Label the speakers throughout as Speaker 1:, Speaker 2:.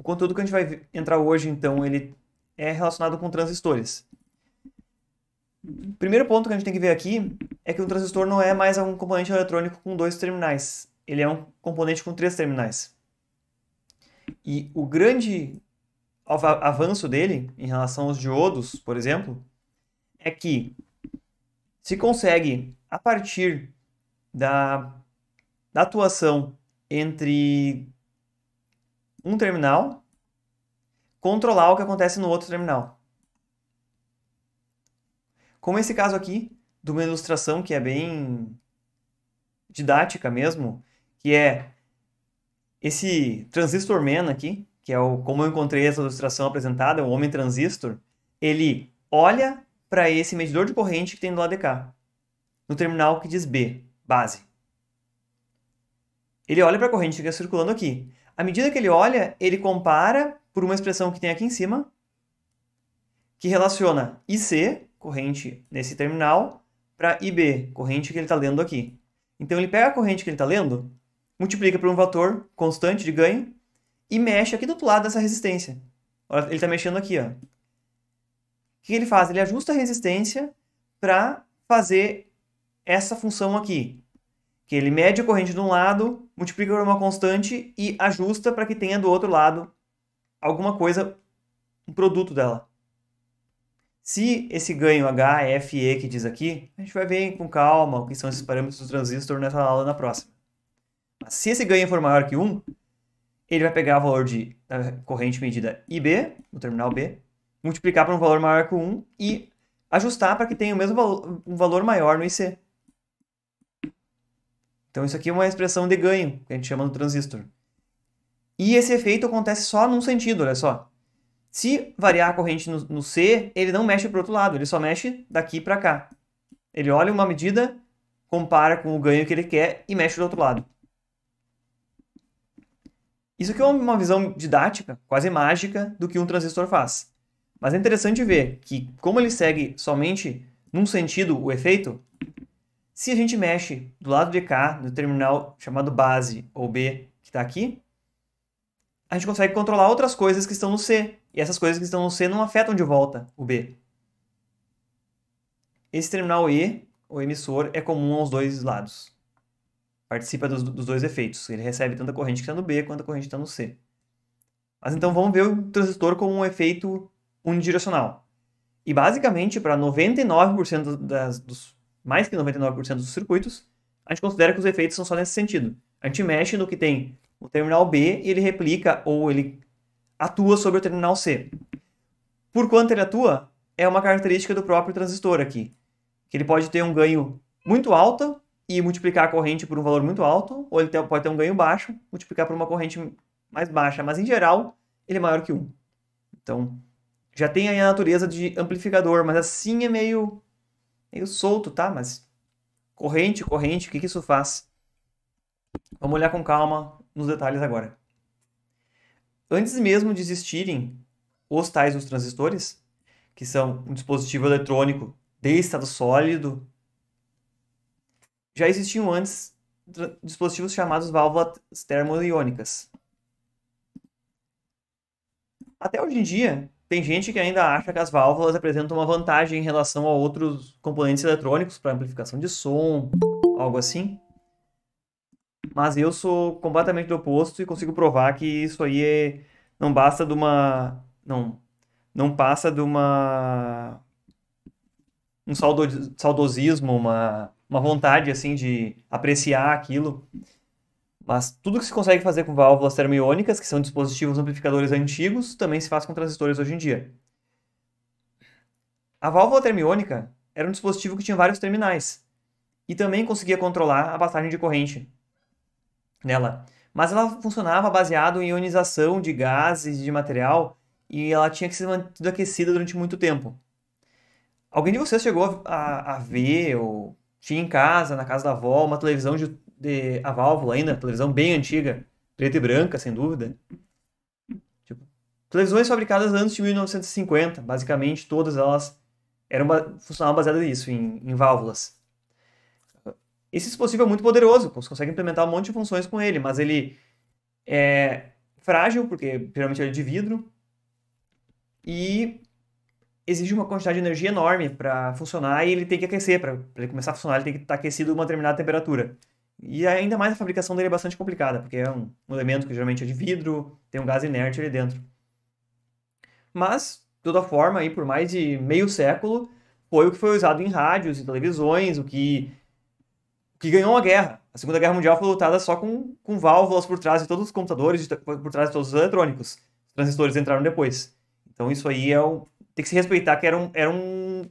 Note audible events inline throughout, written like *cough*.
Speaker 1: O conteúdo que a gente vai entrar hoje, então, ele é relacionado com transistores. O primeiro ponto que a gente tem que ver aqui é que um transistor não é mais um componente eletrônico com dois terminais. Ele é um componente com três terminais. E o grande avanço dele em relação aos diodos, por exemplo, é que se consegue, a partir da, da atuação entre um terminal controlar o que acontece no outro terminal. Como esse caso aqui, de uma ilustração que é bem didática mesmo, que é esse transistor man aqui, que é o como eu encontrei essa ilustração apresentada, o homem transistor, ele olha para esse medidor de corrente que tem do lado de cá, no terminal que diz B, base. Ele olha para a corrente que está circulando aqui. À medida que ele olha, ele compara por uma expressão que tem aqui em cima, que relaciona IC, corrente nesse terminal, para IB, corrente que ele está lendo aqui. Então ele pega a corrente que ele está lendo, multiplica por um fator constante de ganho e mexe aqui do outro lado dessa resistência. Ele está mexendo aqui. Ó. O que ele faz? Ele ajusta a resistência para fazer essa função aqui. Que ele mede a corrente de um lado, multiplica por uma constante e ajusta para que tenha do outro lado alguma coisa, um produto dela. Se esse ganho HFE que diz aqui, a gente vai ver com calma o que são esses parâmetros do transistor nessa aula na próxima. Mas se esse ganho for maior que 1, ele vai pegar o valor de, da corrente medida IB, no terminal B, multiplicar por um valor maior que 1 e ajustar para que tenha o mesmo valo, um valor maior no IC. Então isso aqui é uma expressão de ganho, que a gente chama no transistor. E esse efeito acontece só num sentido, olha só. Se variar a corrente no, no C, ele não mexe para o outro lado, ele só mexe daqui para cá. Ele olha uma medida, compara com o ganho que ele quer e mexe do outro lado. Isso aqui é uma visão didática, quase mágica, do que um transistor faz. Mas é interessante ver que, como ele segue somente num sentido o efeito, se a gente mexe do lado de cá, do terminal chamado base ou B, que está aqui, a gente consegue controlar outras coisas que estão no C. E essas coisas que estão no C não afetam de volta o B. Esse terminal E, o emissor, é comum aos dois lados. Participa dos, dos dois efeitos. Ele recebe tanto a corrente que está no B quanto a corrente que está no C. Mas então vamos ver o transistor como um efeito unidirecional. E basicamente, para 99% das, dos mais que 99% dos circuitos, a gente considera que os efeitos são só nesse sentido. A gente mexe no que tem o terminal B e ele replica ou ele atua sobre o terminal C. Por quanto ele atua, é uma característica do próprio transistor aqui, que ele pode ter um ganho muito alto e multiplicar a corrente por um valor muito alto, ou ele pode ter um ganho baixo, multiplicar por uma corrente mais baixa, mas em geral ele é maior que 1. Então, já tem aí a natureza de amplificador, mas assim é meio meio solto, tá? Mas corrente, corrente, o que, que isso faz? Vamos olhar com calma nos detalhes agora. Antes mesmo de existirem os tais dos transistores, que são um dispositivo eletrônico de estado sólido, já existiam antes dispositivos chamados válvulas termoiônicas. Até hoje em dia, tem gente que ainda acha que as válvulas apresentam uma vantagem em relação a outros componentes eletrônicos para amplificação de som, algo assim. Mas eu sou completamente do oposto e consigo provar que isso aí é... não basta de uma não não passa de uma um saudo, saudosismo, uma, uma vontade assim de apreciar aquilo. Mas tudo que se consegue fazer com válvulas termoiônicas, que são dispositivos amplificadores antigos, também se faz com transistores hoje em dia. A válvula termiônica era um dispositivo que tinha vários terminais e também conseguia controlar a passagem de corrente nela. Mas ela funcionava baseado em ionização de gases e de material e ela tinha que ser mantida aquecida durante muito tempo. Alguém de vocês chegou a, a, a ver ou tinha em casa, na casa da avó, uma televisão de de a válvula ainda, televisão bem antiga, preta e branca, sem dúvida. Tipo, televisões fabricadas antes de 1950, basicamente todas elas eram funcionavam baseadas nisso, em, em válvulas. Esse dispositivo é muito poderoso, você consegue implementar um monte de funções com ele, mas ele é frágil, porque geralmente ele é de vidro, e exige uma quantidade de energia enorme para funcionar e ele tem que aquecer. Para ele começar a funcionar, ele tem que estar tá aquecido a uma determinada temperatura. E ainda mais a fabricação dele é bastante complicada, porque é um, elemento que geralmente é de vidro, tem um gás inerte ali dentro. Mas, de toda forma, aí por mais de meio século, foi o que foi usado em rádios e televisões, o que, que ganhou a guerra. A Segunda Guerra Mundial foi lutada só com, com válvulas por trás de todos os computadores, de, por trás de todos os eletrônicos. Os transistores entraram depois. Então isso aí é o, tem que se respeitar que era um, era um,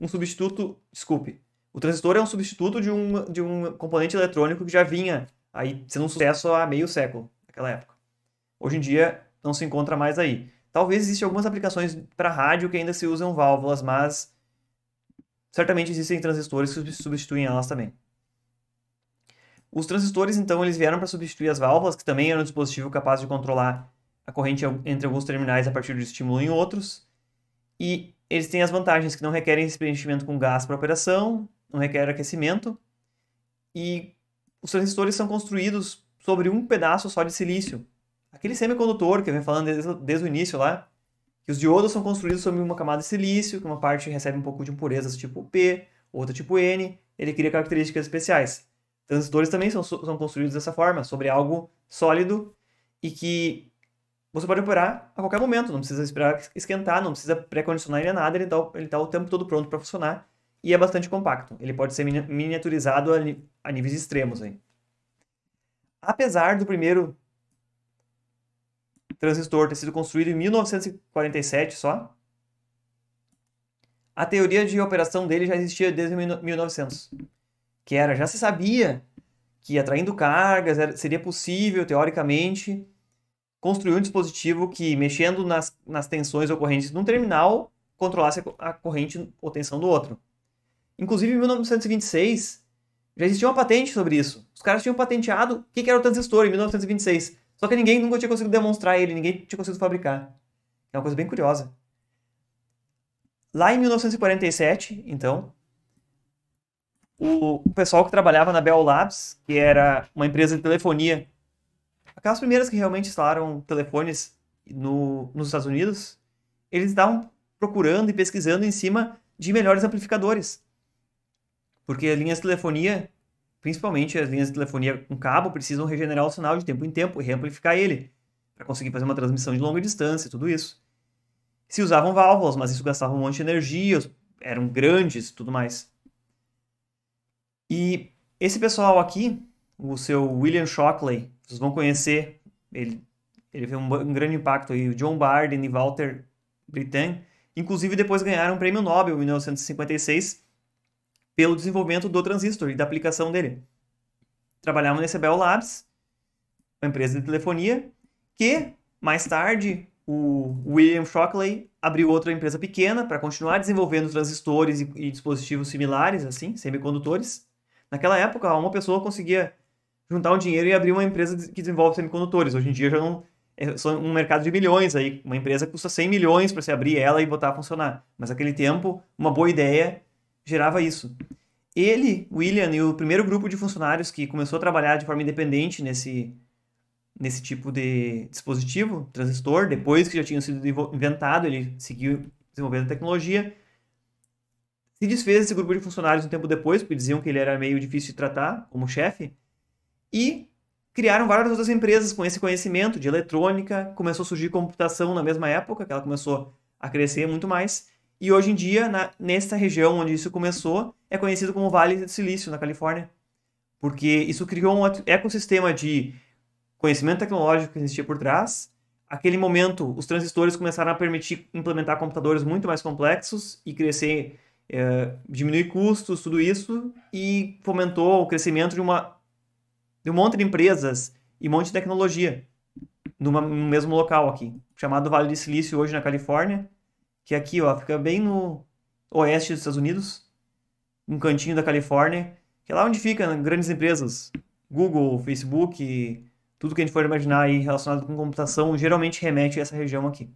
Speaker 1: um substituto, desculpe, o transistor é um substituto de um, de um componente eletrônico que já vinha aí sendo um sucesso há meio século, naquela época. Hoje em dia não se encontra mais aí. Talvez existam algumas aplicações para rádio que ainda se usam válvulas, mas certamente existem transistores que substituem elas também. Os transistores, então, eles vieram para substituir as válvulas, que também eram um dispositivo capaz de controlar a corrente entre alguns terminais a partir do estímulo em outros. E eles têm as vantagens que não requerem esse preenchimento com gás para operação, não requer aquecimento e os transistores são construídos sobre um pedaço só de silício. Aquele semicondutor que eu venho falando desde, desde o início lá, que os diodos são construídos sobre uma camada de silício, que uma parte recebe um pouco de impurezas tipo P, outra tipo N, ele cria características especiais. Transistores também são, são construídos dessa forma, sobre algo sólido e que você pode operar a qualquer momento, não precisa esperar esquentar, não precisa pré-condicionar ele a nada, ele está ele tá o tempo todo pronto para funcionar e é bastante compacto. Ele pode ser miniaturizado a, a níveis extremos. hein. Apesar do primeiro transistor ter sido construído em 1947 só, a teoria de operação dele já existia desde 1900, que era já se sabia que atraindo cargas seria possível teoricamente construir um dispositivo que mexendo nas, nas tensões ocorrentes num terminal controlasse a corrente ou tensão do outro. Inclusive, em 1926, já existia uma patente sobre isso. Os caras tinham patenteado o que era o transistor em 1926. Só que ninguém nunca tinha conseguido demonstrar ele, ninguém tinha conseguido fabricar. É uma coisa bem curiosa. Lá em 1947, então, o pessoal que trabalhava na Bell Labs, que era uma empresa de telefonia, aquelas primeiras que realmente instalaram telefones no, nos Estados Unidos, eles estavam procurando e pesquisando em cima de melhores amplificadores. Porque as linhas de telefonia, principalmente as linhas de telefonia com cabo, precisam regenerar o sinal de tempo em tempo e reamplificar ele, para conseguir fazer uma transmissão de longa distância e tudo isso. Se usavam válvulas, mas isso gastava um monte de energia, eram grandes e tudo mais. E esse pessoal aqui, o seu William Shockley, vocês vão conhecer, ele, ele fez um, um grande impacto aí, o John Barden e Walter Brittain, inclusive depois ganharam um prêmio Nobel em 1956 pelo desenvolvimento do transistor e da aplicação dele. Trabalhavam nesse Bell Labs, uma empresa de telefonia, que mais tarde o William Shockley abriu outra empresa pequena para continuar desenvolvendo transistores e, e, dispositivos similares, assim, semicondutores. Naquela época, uma pessoa conseguia juntar um dinheiro e abrir uma empresa que desenvolve semicondutores. Hoje em dia já não é só um mercado de milhões aí, uma empresa custa 100 milhões para se abrir ela e botar a funcionar. Mas naquele tempo, uma boa ideia gerava isso. Ele, William e o primeiro grupo de funcionários que começou a trabalhar de forma independente nesse, nesse tipo de dispositivo, transistor, depois que já tinha sido inventado, ele seguiu desenvolvendo a tecnologia. Se desfez esse grupo de funcionários um tempo depois, porque diziam que ele era meio difícil de tratar como chefe, e criaram várias outras empresas com esse conhecimento de eletrônica, começou a surgir computação na mesma época, que ela começou a crescer muito mais, e hoje em dia, na, nessa região onde isso começou, é conhecido como Vale do Silício, na Califórnia. Porque isso criou um ecossistema de conhecimento tecnológico que existia por trás. Aquele momento, os transistores começaram a permitir implementar computadores muito mais complexos e crescer, é, diminuir custos, tudo isso, e fomentou o crescimento de, uma, de um monte de empresas e um monte de tecnologia numa, no mesmo local aqui, chamado Vale do Silício, hoje na Califórnia que é aqui, ó, fica bem no oeste dos Estados Unidos, um cantinho da Califórnia, que é lá onde ficam né, grandes empresas, Google, Facebook, tudo que a gente for imaginar aí relacionado com computação, geralmente remete a essa região aqui.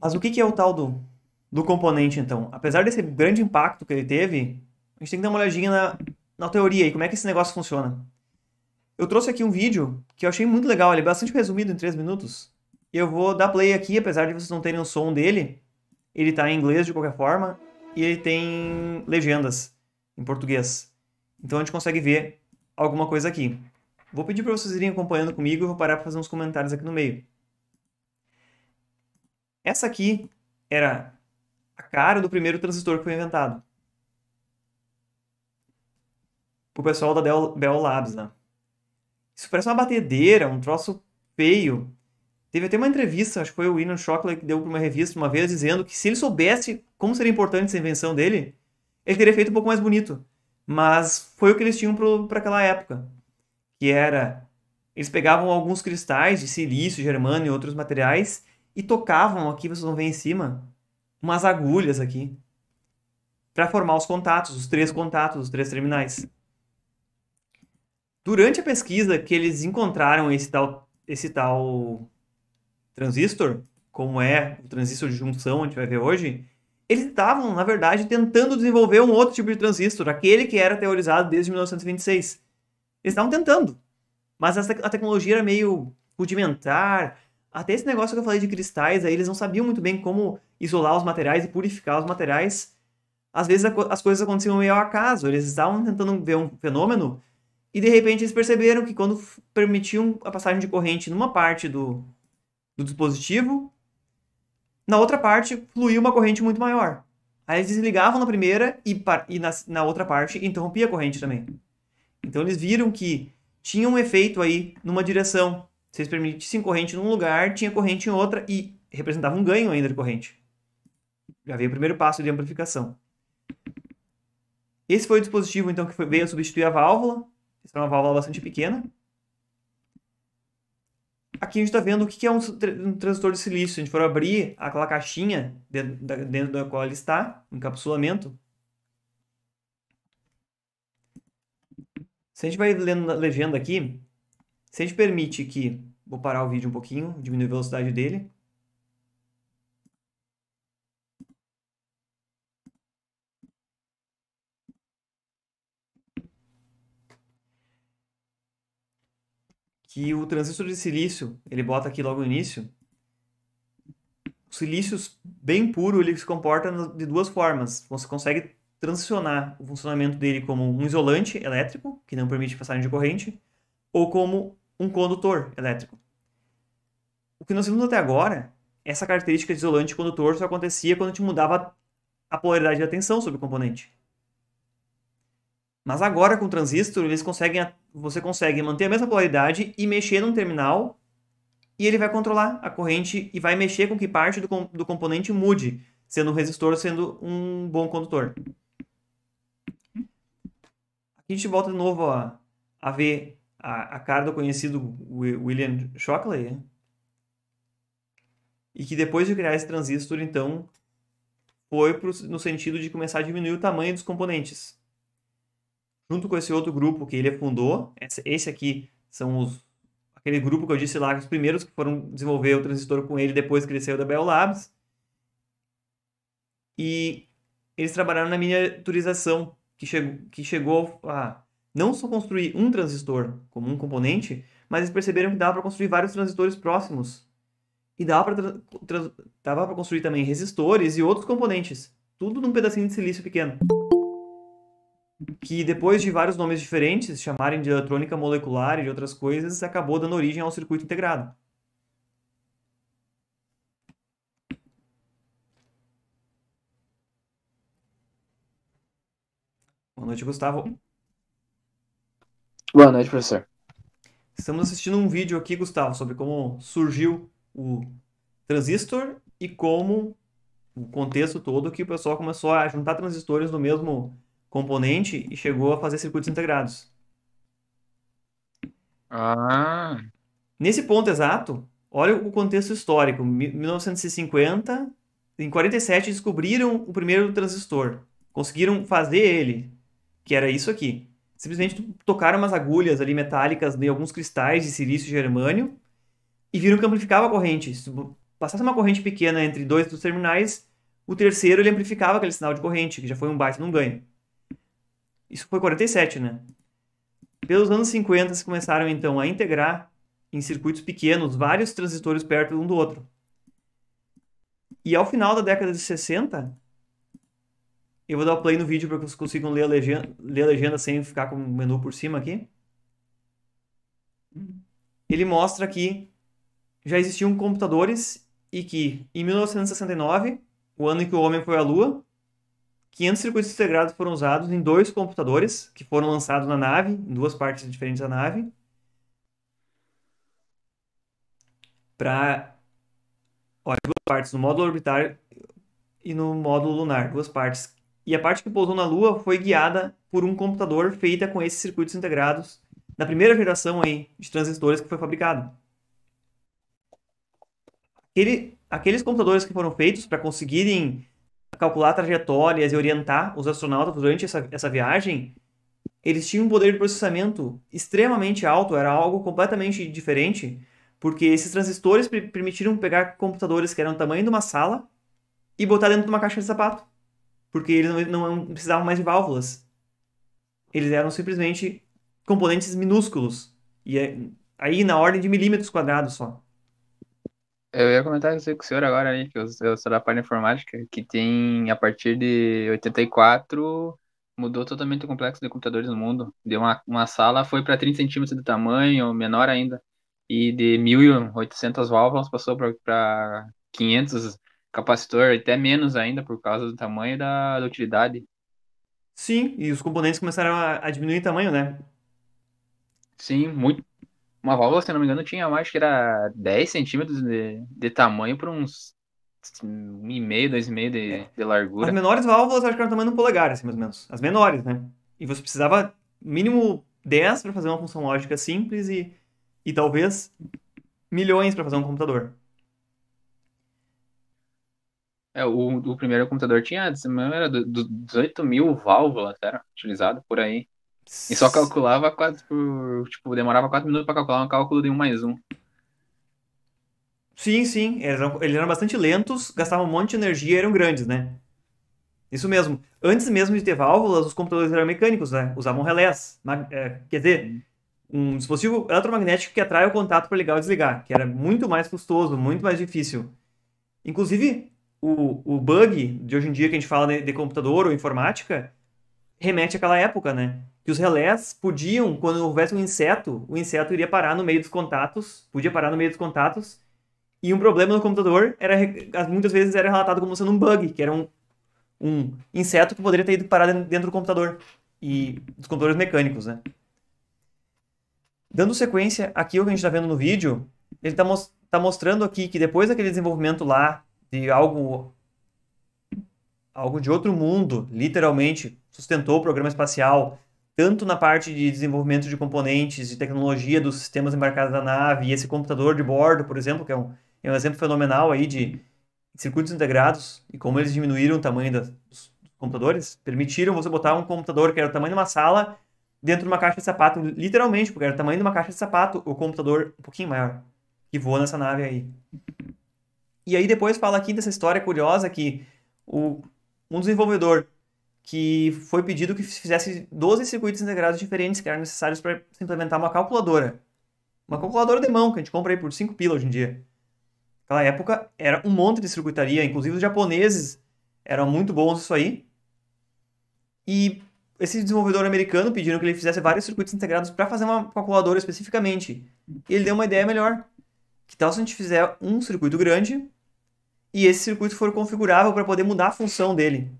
Speaker 1: Mas o que é o tal do, do componente, então? Apesar desse grande impacto que ele teve, a gente tem que dar uma olhadinha na, na teoria e como é que esse negócio funciona. Eu trouxe aqui um vídeo que eu achei muito legal, ele é bastante resumido em 3 minutos. Eu vou dar play aqui, apesar de vocês não terem o som dele. Ele tá em inglês de qualquer forma e ele tem legendas em português. Então a gente consegue ver alguma coisa aqui. Vou pedir para vocês irem acompanhando comigo e vou parar para fazer uns comentários aqui no meio. Essa aqui era a cara do primeiro transistor que foi inventado. Pro pessoal da Bell Labs, né? Isso parece uma batedeira, um troço feio. Teve até uma entrevista, acho que foi o William Shockley que deu para uma revista uma vez, dizendo que se ele soubesse como seria importante essa invenção dele, ele teria feito um pouco mais bonito. Mas foi o que eles tinham para aquela época. Que era. Eles pegavam alguns cristais de silício, germânio e outros materiais e tocavam aqui, vocês vão ver em cima, umas agulhas aqui. para formar os contatos, os três contatos, os três terminais. Durante a pesquisa que eles encontraram esse tal, esse tal transistor, como é o transistor de junção, a gente vai ver hoje, eles estavam, na verdade, tentando desenvolver um outro tipo de transistor, aquele que era teorizado desde 1926. Eles estavam tentando, mas essa, a tecnologia era meio rudimentar. Até esse negócio que eu falei de cristais, aí eles não sabiam muito bem como isolar os materiais e purificar os materiais. Às vezes as coisas aconteciam meio ao acaso, eles estavam tentando ver um fenômeno e de repente eles perceberam que quando permitiam a passagem de corrente numa parte do, do dispositivo, na outra parte fluía uma corrente muito maior. Aí eles desligavam na primeira e, e na, na outra parte interrompia a corrente também. Então eles viram que tinha um efeito aí numa direção. Se eles permitissem corrente num lugar, tinha corrente em outra e representava um ganho ainda de corrente. Já veio o primeiro passo de amplificação. Esse foi o dispositivo então que foi, veio a substituir a válvula essa é uma válvula bastante pequena. Aqui a gente está vendo o que é um, um transistor de silício. Se a gente for abrir aquela caixinha dentro da, dentro da qual ele está, um encapsulamento, Se a gente vai lendo a legenda aqui, se a gente permite que. Vou parar o vídeo um pouquinho, diminuir a velocidade dele. que o transistor de silício, ele bota aqui logo no início, o silício bem puro, ele se comporta de duas formas. Você consegue transicionar o funcionamento dele como um isolante elétrico, que não permite passagem de corrente, ou como um condutor elétrico. O que nós vimos até agora, essa característica de isolante condutor só acontecia quando a gente mudava a polaridade da tensão sobre o componente. Mas agora com o transistor, eles conseguem, você consegue manter a mesma polaridade e mexer num terminal e ele vai controlar a corrente e vai mexer com que parte do, do componente mude, sendo o resistor sendo um bom condutor. Aqui a gente volta de novo a, a ver a, a cara do conhecido William Shockley. Né? E que depois de criar esse transistor, então, foi pro, no sentido de começar a diminuir o tamanho dos componentes junto com esse outro grupo que ele fundou. Esse aqui são os aquele grupo que eu disse lá, os primeiros que foram desenvolver o transistor com ele depois que ele saiu da Bell Labs. E eles trabalharam na miniaturização, que, chegou, que chegou a não só construir um transistor como um componente, mas eles perceberam que dava para construir vários transistores próximos. E dava para construir também resistores e outros componentes. Tudo num pedacinho de silício pequeno que depois de vários nomes diferentes chamarem de eletrônica molecular e de outras coisas, acabou dando origem ao circuito integrado. Boa noite, Gustavo.
Speaker 2: Boa noite, professor.
Speaker 1: Estamos assistindo um vídeo aqui, Gustavo, sobre como surgiu o transistor e como o contexto todo que o pessoal começou a juntar transistores no mesmo componente e chegou a fazer circuitos integrados. Ah. Nesse ponto exato, olha o contexto histórico. 1950, em 47 descobriram o primeiro transistor. Conseguiram fazer ele, que era isso aqui. Simplesmente tocaram umas agulhas ali metálicas de alguns cristais de silício e germânio e viram que amplificava a corrente. Se passasse uma corrente pequena entre dois dos terminais, o terceiro ele amplificava aquele sinal de corrente, que já foi um baita num ganho. Isso foi 47, né? Pelos anos 50, se começaram então a integrar em circuitos pequenos vários transistores perto um do outro. E ao final da década de 60, eu vou dar o play no vídeo para que vocês consigam ler a, legenda, ler a legenda sem ficar com o menu por cima aqui. Ele mostra que já existiam computadores e que em 1969, o ano em que o homem foi à Lua, 500 circuitos integrados foram usados em dois computadores que foram lançados na nave, em duas partes diferentes da nave, para duas partes no módulo orbital e no módulo lunar, duas partes. E a parte que pousou na Lua foi guiada por um computador feita com esses circuitos integrados da primeira geração aí de transistores que foi fabricado. Aquele, aqueles computadores que foram feitos para conseguirem calcular trajetórias e orientar os astronautas durante essa, essa viagem, eles tinham um poder de processamento extremamente alto, era algo completamente diferente, porque esses transistores permitiram pegar computadores que eram do tamanho de uma sala e botar dentro de uma caixa de sapato, porque eles não, não precisavam mais de válvulas. Eles eram simplesmente componentes minúsculos, e é, aí na ordem de milímetros quadrados só.
Speaker 2: Eu ia comentar isso com o senhor agora aí, né, que eu, sou da parte informática, que tem, a partir de 84, mudou totalmente o complexo de computadores no mundo. Deu uma, uma sala, foi para 30 centímetros de tamanho, menor ainda, e de 1.800 válvulas passou para 500 capacitor, até menos ainda, por causa do tamanho da, da utilidade. Sim, e os componentes começaram a, a diminuir em tamanho, né? Sim, muito, uma válvula, se não me engano, tinha mais que era 10 centímetros de, de tamanho por uns 1,5, 2,5 de, é. de largura. As menores
Speaker 1: válvulas acho que eram tamanho de um polegar, assim, mais ou menos. As menores, né? E você precisava mínimo 10 para fazer uma função lógica simples e, e talvez milhões para fazer um computador. É, o, o primeiro computador tinha era
Speaker 2: 18 mil válvulas, era utilizado por aí. E só calculava quatro.
Speaker 1: Por, tipo, demorava quatro minutos para calcular um cálculo de um mais um. Sim, sim. Eles eram, eles eram bastante lentos, gastavam um monte de energia e eram grandes, né? Isso mesmo. Antes mesmo de ter válvulas, os computadores eram mecânicos, né? Usavam relés. É, quer dizer, um dispositivo eletromagnético que atrai o contato para ligar ou desligar, que era muito mais custoso, muito mais difícil. Inclusive, o, o bug de hoje em dia que a gente fala de, de computador ou informática remete àquela época, né? Que os relés podiam, quando houvesse um inseto, o inseto iria parar no meio dos contatos, podia parar no meio dos contatos, e um problema no computador era muitas vezes era relatado como sendo um bug, que era um, um inseto que poderia ter ido parar dentro do computador e dos computadores mecânicos, né? Dando sequência aqui o que a gente está vendo no vídeo, ele está most tá mostrando aqui que depois daquele desenvolvimento lá de algo algo de outro mundo, literalmente sustentou o programa espacial, tanto na parte de desenvolvimento de componentes, de tecnologia dos sistemas embarcados da nave, e esse computador de bordo, por exemplo, que é um, é um exemplo fenomenal aí de circuitos integrados e como eles diminuíram o tamanho das, dos computadores, permitiram você botar um computador que era o tamanho de uma sala dentro de uma caixa de sapato, literalmente, porque era o tamanho de uma caixa de sapato, o computador um pouquinho maior, que voa nessa nave aí. E aí depois fala aqui dessa história curiosa que o, um desenvolvedor que foi pedido que fizesse 12 circuitos integrados diferentes que eram necessários para implementar uma calculadora. Uma calculadora de mão, que a gente compra aí por 5 pila hoje em dia. Naquela época era um monte de circuitaria, inclusive os japoneses eram muito bons isso aí. E esse desenvolvedor americano pediram que ele fizesse vários circuitos integrados para fazer uma calculadora especificamente. E ele deu uma ideia melhor. Que tal se a gente fizer um circuito grande e esse circuito for configurável para poder mudar a função dele?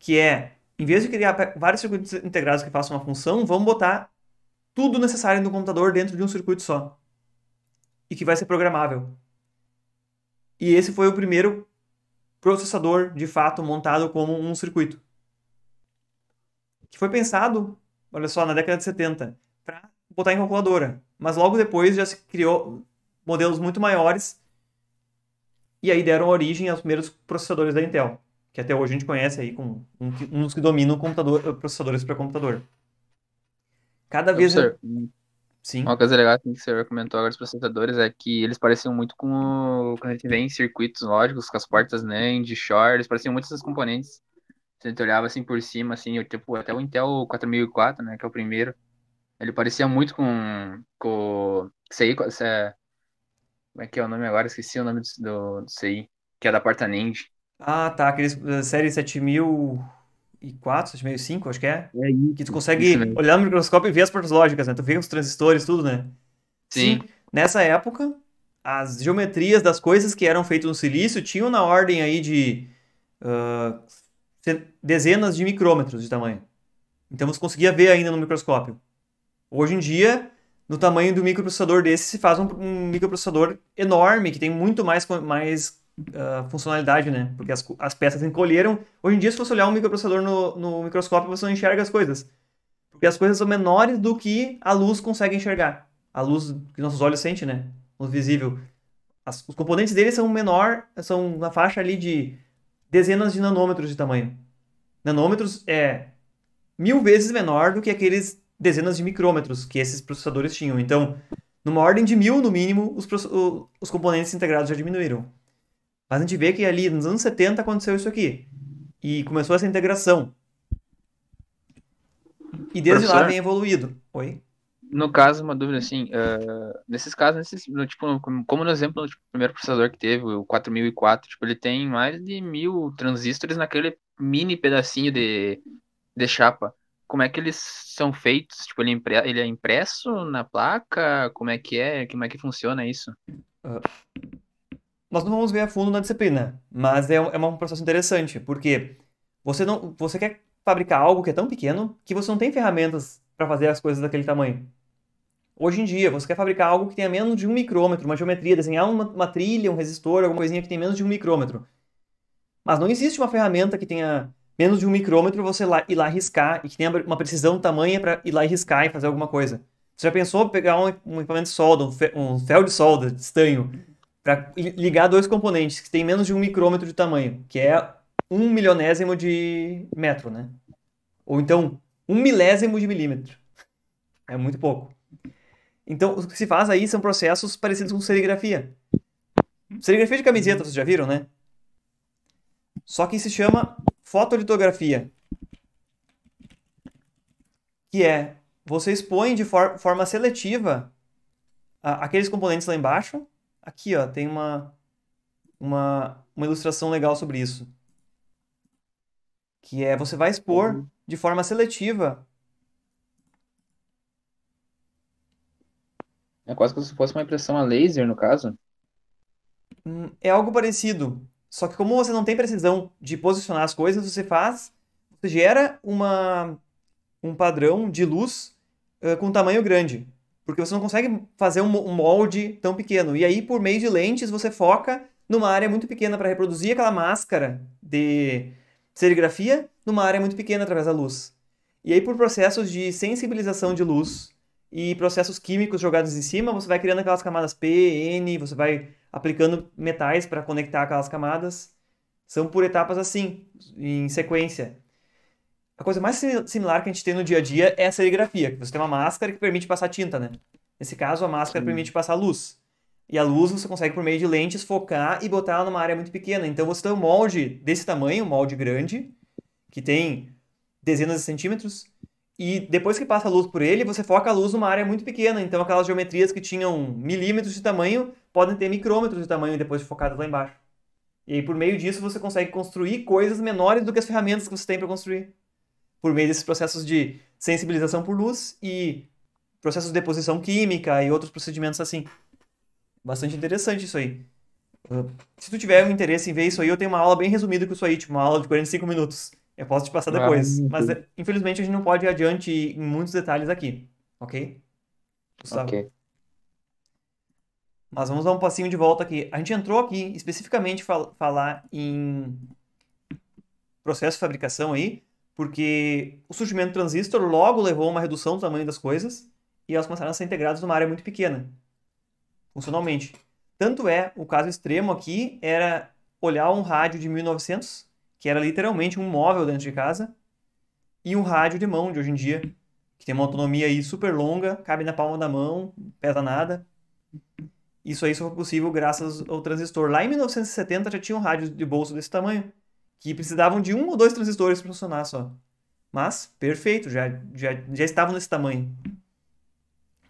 Speaker 1: que é, em vez de criar vários circuitos integrados que façam uma função, vamos botar tudo necessário no computador dentro de um circuito só. E que vai ser programável. E esse foi o primeiro processador, de fato, montado como um circuito. Que foi pensado, olha só, na década de 70, para botar em calculadora. Mas logo depois já se criou modelos muito maiores. E aí deram origem aos primeiros processadores da Intel que até hoje a gente conhece aí com um, uns que dominam computador, eh, processadores para computador. Cada vez. Eu,
Speaker 2: Sim. Uma coisa legal assim, que o senhor comentou agora dos processadores é que eles pareciam muito com o... quando a gente vê em circuitos lógicos, com as portas NAND, short, eles pareciam muito esses componentes. Se a gente olhava assim por cima, assim, tipo, até o Intel 4004, né, que é o primeiro, ele parecia muito com, com CI, com, como é que é o nome agora? Esqueci o nome do, do, do CI, que é da porta NAND.
Speaker 1: Ah, tá. Aqueles da eh, série 7004, 7005, acho que é. É isso. Que tu consegue isso olhar no microscópio e ver as portas lógicas, né? Tu vê os transistores, tudo, né? Sim. Sim. Nessa época, as geometrias das coisas que eram feitas no silício tinham na ordem aí de uh, dezenas de micrômetros de tamanho. Então você conseguia ver ainda no microscópio. Hoje em dia, no tamanho do microprocessador desse, se faz um, um microprocessador enorme, que tem muito mais, mais uh, funcionalidade, né? Porque as, as, peças encolheram. Hoje em dia, se você olhar um microprocessador no, no microscópio, você não enxerga as coisas. Porque as coisas são menores do que a luz consegue enxergar. A luz que nossos olhos sentem, né? Luz visível. As, os componentes dele são menor, são na faixa ali de dezenas de nanômetros de tamanho. Nanômetros é mil vezes menor do que aqueles dezenas de micrômetros que esses processadores tinham. Então, numa ordem de mil, no mínimo, os, os componentes integrados já diminuíram. Mas a gente vê que ali nos anos 70 aconteceu isso aqui. E começou essa integração. E desde Professor, lá vem evoluído. Oi?
Speaker 2: No caso, uma dúvida assim, uh, nesses casos, nesses, no, tipo, como no exemplo do tipo, primeiro processador que teve, o 4004, tipo, ele tem mais de mil transistores naquele mini pedacinho de, de chapa. Como é que eles são feitos? Tipo, ele, é impre, ele é impresso na placa? Como é que é? Como é que funciona isso?
Speaker 1: Uh, nós não vamos ver a fundo na disciplina, mas é um, é um processo interessante, porque você não você quer fabricar algo que é tão pequeno que você não tem ferramentas para fazer as coisas daquele tamanho. Hoje em dia, você quer fabricar algo que tenha menos de um micrômetro, uma geometria, desenhar uma, uma trilha, um resistor, alguma coisinha que tenha menos de um micrômetro. Mas não existe uma ferramenta que tenha menos de um micrômetro você lá, ir lá riscar e que tenha uma precisão tamanha para ir lá riscar e fazer alguma coisa. Você já pensou pegar um, um equipamento de solda, um, fe, um fel de solda, de estanho, para ligar dois componentes que têm menos de um micrômetro de tamanho, que é um milionésimo de metro, né? Ou então, um milésimo de milímetro. É muito pouco. Então, o que se faz aí são processos parecidos com serigrafia. Serigrafia de camiseta, vocês já viram, né? Só que se chama fotolitografia. Que é, você expõe de for forma seletiva aqueles componentes lá embaixo Aqui, ó, tem uma, uma, uma ilustração legal sobre isso. Que é você vai expor uhum. de forma seletiva. É quase como se fosse uma impressão a laser, no caso. Hum, é algo parecido. Só que como você não tem precisão de posicionar as coisas, você faz, você gera uma, um padrão de luz uh, com tamanho grande. Porque você não consegue fazer um molde tão pequeno. E aí, por meio de lentes, você foca numa área muito pequena para reproduzir aquela máscara de serigrafia numa área muito pequena através da luz. E aí, por processos de sensibilização de luz e processos químicos jogados em cima, você vai criando aquelas camadas P, N, você vai aplicando metais para conectar aquelas camadas. São por etapas assim, em sequência. A coisa mais similar que a gente tem no dia a dia é a serigrafia, que você tem uma máscara que permite passar tinta, né? Nesse caso, a máscara Sim. permite passar luz. E a luz você consegue, por meio de lentes, focar e botar ela numa área muito pequena. Então você tem um molde desse tamanho, um molde grande, que tem dezenas de centímetros, e depois que passa a luz por ele, você foca a luz numa área muito pequena. Então aquelas geometrias que tinham milímetros de tamanho podem ter micrômetros de tamanho depois de focadas lá embaixo. E aí, por meio disso, você consegue construir coisas menores do que as ferramentas que você tem para construir por meio desses processos de sensibilização por luz e processos de deposição química e outros procedimentos assim. Bastante interessante isso aí. Ah, se tu tiver um interesse em ver isso aí, eu tenho uma aula bem resumida com isso aí, tipo uma aula de 45 minutos. Eu posso te passar ah, depois. Ah, mas eh, infelizmente a gente não pode ir adiante em muitos detalhes aqui, ok? Gustavo. Ok. Mas vamos dar um passinho de volta aqui. A gente entrou aqui especificamente fal falar em processo de fabricação aí, porque o surgimento do transistor logo levou a uma redução do tamanho das coisas e elas começaram a ser integradas numa área muito pequena, funcionalmente. Tanto é, o caso extremo aqui era olhar um rádio de 1900, que era literalmente um móvel dentro de casa, e um rádio de mão de hoje em dia, que tem uma autonomia aí super longa, cabe na palma da mão, pesa nada. Isso aí só foi possível graças ao transistor. Lá em 1970 já tinha um rádio de bolso desse tamanho que precisavam de um ou dois transistores para funcionar só. Mas, perfeito, já, já, já estavam nesse tamanho.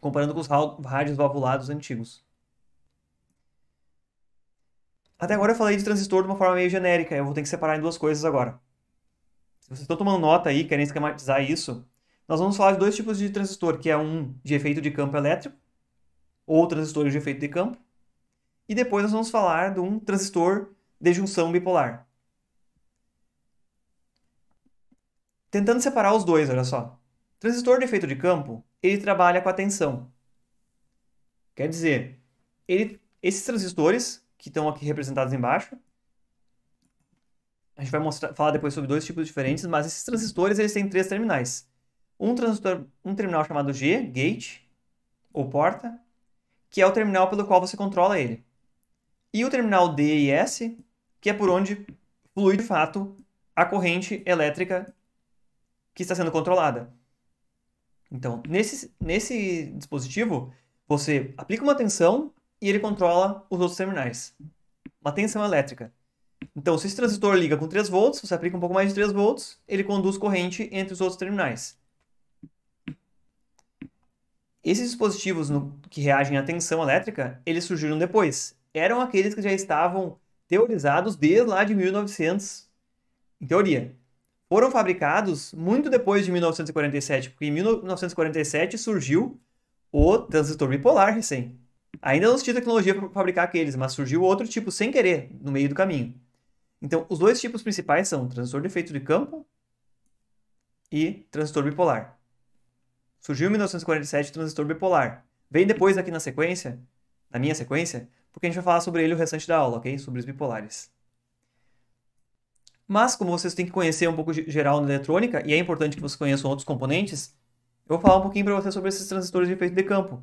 Speaker 1: Comparando com os rádios valvulados antigos. Até agora eu falei de transistor de uma forma meio genérica, eu vou ter que separar em duas coisas agora. Se vocês estão tomando nota aí, querem esquematizar isso, nós vamos falar de dois tipos de transistor, que é um de efeito de campo elétrico, ou transistor de efeito de campo, e depois nós vamos falar de um transistor de junção bipolar, Tentando separar os dois, olha só. O transistor de efeito de campo, ele trabalha com a tensão. Quer dizer, ele, esses transistores, que estão aqui representados embaixo, a gente vai mostrar, falar depois sobre dois tipos diferentes, mas esses transistores eles têm três terminais. Um, transistor, um terminal chamado G, gate, ou porta, que é o terminal pelo qual você controla ele. E o terminal D e S, que é por onde flui de fato a corrente elétrica que está sendo controlada. Então, nesse, nesse dispositivo, você aplica uma tensão e ele controla os outros terminais. Uma tensão elétrica. Então, se esse transistor liga com 3 volts, você aplica um pouco mais de 3 volts, ele conduz corrente entre os outros terminais. Esses dispositivos no, que reagem à tensão elétrica, eles surgiram depois. Eram aqueles que já estavam teorizados desde lá de 1900, em teoria foram fabricados muito depois de 1947, porque em 1947 surgiu o transistor bipolar recém. Ainda não se tinha tecnologia para fabricar aqueles, mas surgiu outro tipo sem querer, no meio do caminho. Então, os dois tipos principais são transistor de efeito de campo e transistor bipolar. Surgiu em 1947 o transistor bipolar. Vem depois aqui na sequência, na minha sequência, porque a gente vai falar sobre ele o restante da aula, ok? Sobre os bipolares. Mas como vocês têm que conhecer um pouco geral na eletrônica, e é importante que vocês conheçam outros componentes, eu vou falar um pouquinho para vocês sobre esses transistores de efeito de campo.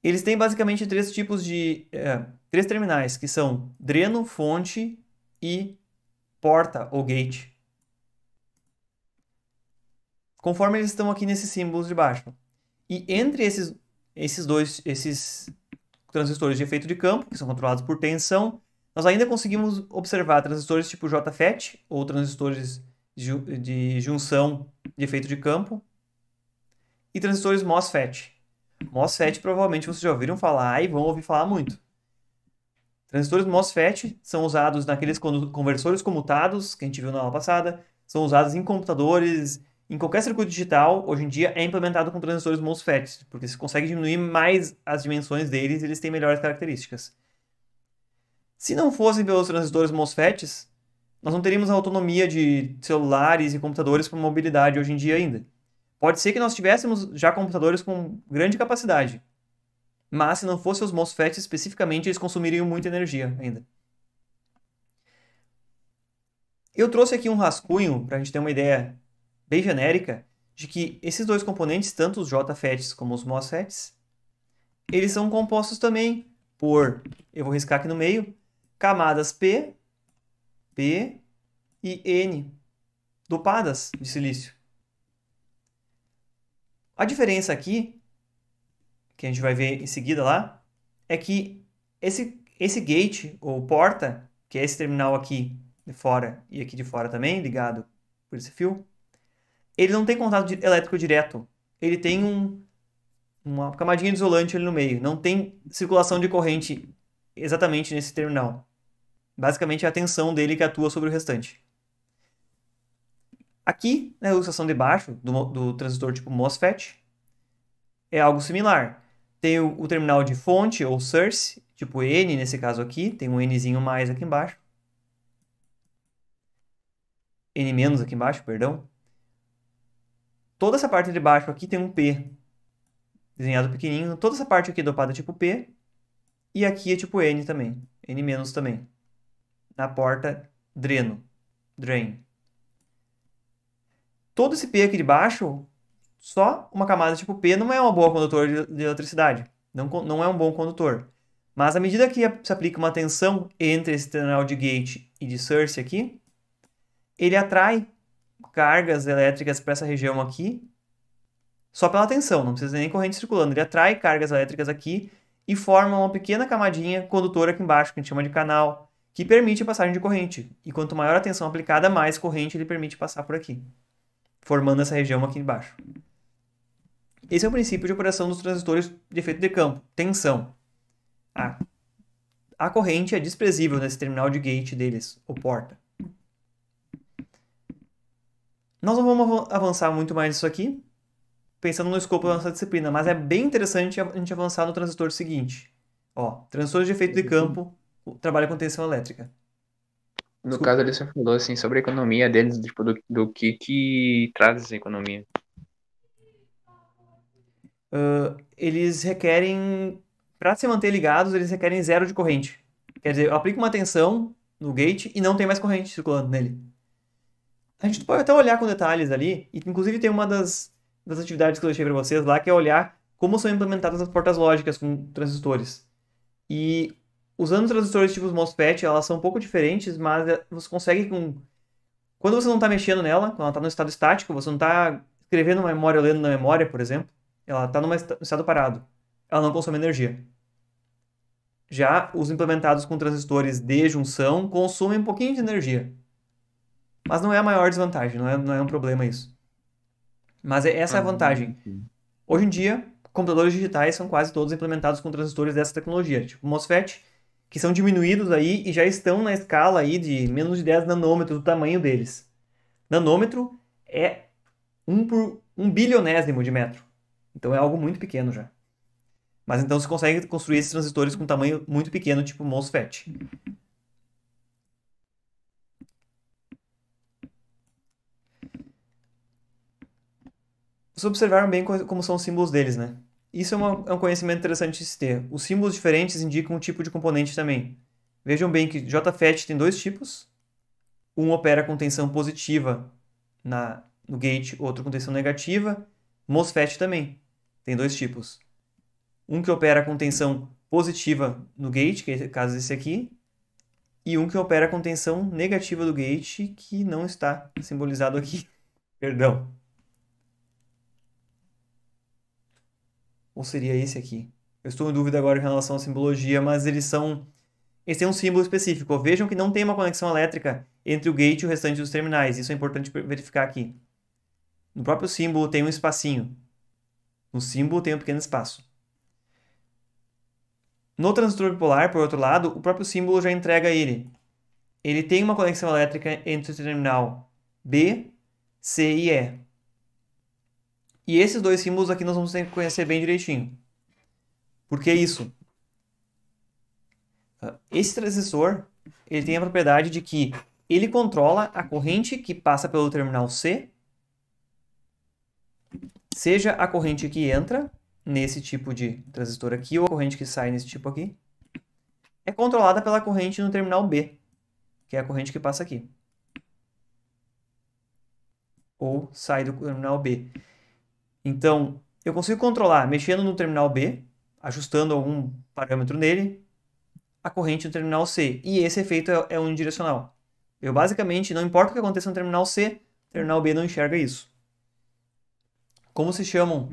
Speaker 1: Eles têm basicamente três tipos de... É, três terminais, que são dreno, fonte e porta ou gate. Conforme eles estão aqui nesses símbolos de baixo. E entre esses, esses dois, esses transistores de efeito de campo, que são controlados por tensão, nós ainda conseguimos observar transistores tipo JFET, ou transistores de junção de efeito de campo, e transistores MOSFET. MOSFET provavelmente vocês já ouviram falar e vão ouvir falar muito. Transistores MOSFET são usados naqueles conversores comutados, que a gente viu na aula passada, são usados em computadores, em qualquer circuito digital, hoje em dia é implementado com transistores MOSFET, porque se consegue diminuir mais as dimensões deles, eles têm melhores características. Se não fossem pelos transistores MOSFETs, nós não teríamos a autonomia de celulares e computadores para mobilidade hoje em dia ainda. Pode ser que nós tivéssemos já computadores com grande capacidade, mas se não fossem os MOSFETs especificamente, eles consumiriam muita energia ainda. Eu trouxe aqui um rascunho para a gente ter uma ideia bem genérica de que esses dois componentes, tanto os JFETs como os MOSFETs, eles são compostos também por, eu vou riscar aqui no meio, camadas P, P e N dopadas de silício. A diferença aqui, que a gente vai ver em seguida lá, é que esse, esse gate ou porta, que é esse terminal aqui de fora e aqui de fora também, ligado por esse fio, ele não tem contato elétrico direto. Ele tem um, uma camadinha de isolante ali no meio. Não tem circulação de corrente exatamente nesse terminal. Basicamente é a tensão dele que atua sobre o restante. Aqui, na né, ilustração de baixo do, do transistor tipo MOSFET, é algo similar. Tem o, o terminal de fonte ou source, tipo N nesse caso aqui, tem um Nzinho mais aqui embaixo. N menos aqui embaixo, perdão. Toda essa parte de baixo aqui tem um P desenhado pequenininho. Toda essa parte aqui dopada tipo P e aqui é tipo N também. N menos também. Na porta, dreno. Drain. Todo esse P aqui de baixo, só uma camada tipo P não é uma boa condutor de eletricidade. Não, não é um bom condutor. Mas à medida que se aplica uma tensão entre esse terminal de gate e de source aqui, ele atrai cargas elétricas para essa região aqui, só pela tensão, não precisa nem corrente circulando. Ele atrai cargas elétricas aqui e forma uma pequena camadinha condutora aqui embaixo, que a gente chama de canal, que permite a passagem de corrente. E quanto maior a tensão aplicada, mais corrente ele permite passar por aqui, formando essa região aqui embaixo. Esse é o princípio de operação dos transistores de efeito de campo, tensão. A, a corrente é desprezível nesse terminal de gate deles, ou porta. Nós não vamos avançar muito mais isso aqui, pensando no escopo da nossa disciplina, mas é bem interessante a gente avançar no transistor seguinte. Ó, transistor de efeito de campo trabalha com tensão elétrica.
Speaker 2: No caso, ele só falou assim, sobre a economia deles, tipo, do, do que, que traz essa economia.
Speaker 1: Uh, eles requerem, para se manter ligados, eles requerem zero de corrente. Quer dizer, eu aplico uma tensão no gate e não tem mais corrente circulando nele. A gente pode até olhar com detalhes ali, e inclusive tem uma das das atividades que eu deixei para vocês lá, que é olhar como são implementadas as portas lógicas com transistores. E usando transistores tipo MOSFET, elas são um pouco diferentes, mas eh, você consegue com... Quando você não está mexendo nela, quando ela está no estado estático, você não está escrevendo uma memória ou lendo na memória, por exemplo, ela está no estado parado. Ela não consome energia. Já os implementados com transistores de junção consomem um pouquinho de energia. Mas não é a maior desvantagem, não é, não é um problema isso. Mas é essa é a ah, vantagem. Hoje em dia, computadores digitais são quase todos implementados com transistores dessa tecnologia, tipo MOSFET, que são diminuídos aí e já estão na escala aí de menos de 10 nanômetros do tamanho deles. Nanômetro é um por um bilionésimo de metro. Então é algo muito pequeno já. Mas então se consegue construir esses transistores com tamanho muito pequeno, tipo MOSFET. Vocês observaram bem como são os símbolos deles, né? Isso é, uma, é um conhecimento interessante de se ter. Os símbolos diferentes indicam um tipo de componente também. Vejam bem que JFET tem dois tipos. Um opera com tensão positiva na, no gate, outro com tensão negativa. MOSFET também tem dois tipos. Um que opera com tensão positiva no gate, que é o caso desse aqui, e um que opera com tensão negativa do gate, que não está simbolizado aqui. *laughs* Perdão. Ou seria esse aqui? Eu estou em dúvida agora em relação à simbologia, mas eles são. Eles têm é um símbolo específico. Vejam que não tem uma conexão elétrica entre o gate e o restante dos terminais. Isso é importante verificar aqui. No próprio símbolo tem um espacinho. No símbolo tem um pequeno espaço. No transistor bipolar, por outro lado, o próprio símbolo já entrega ele. Ele tem uma conexão elétrica entre o terminal B, C e E. E esses dois símbolos aqui nós vamos ter que conhecer bem direitinho. Por que isso? Ah, esse transistor, ele tem a propriedade de que ele controla a corrente que passa pelo terminal C, seja a corrente que entra nesse tipo de transistor aqui ou a corrente que sai nesse tipo aqui, é controlada pela corrente no terminal B, que é a corrente que passa aqui. Ou sai do terminal B. Então, eu consigo controlar mexendo no terminal B, ajustando algum parâmetro nele, a corrente no terminal C. E esse efeito é, é unidirecional. Eu basicamente, não importa o que aconteça no terminal C, o terminal B não enxerga isso. Como se chamam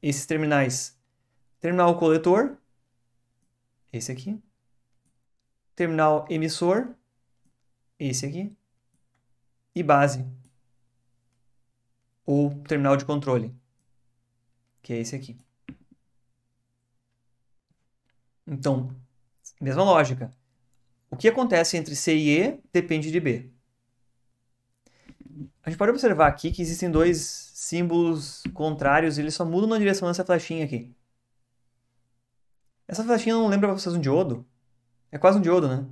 Speaker 1: esses terminais? Terminal coletor, esse aqui. Terminal emissor, esse aqui. E base, o terminal de controle, que é esse aqui. Então, mesma lógica. O que acontece entre C e E depende de B. A gente pode observar aqui que existem dois símbolos contrários e eles só mudam na direção dessa flechinha aqui. Essa flechinha não lembra para vocês um diodo? É quase um diodo, né?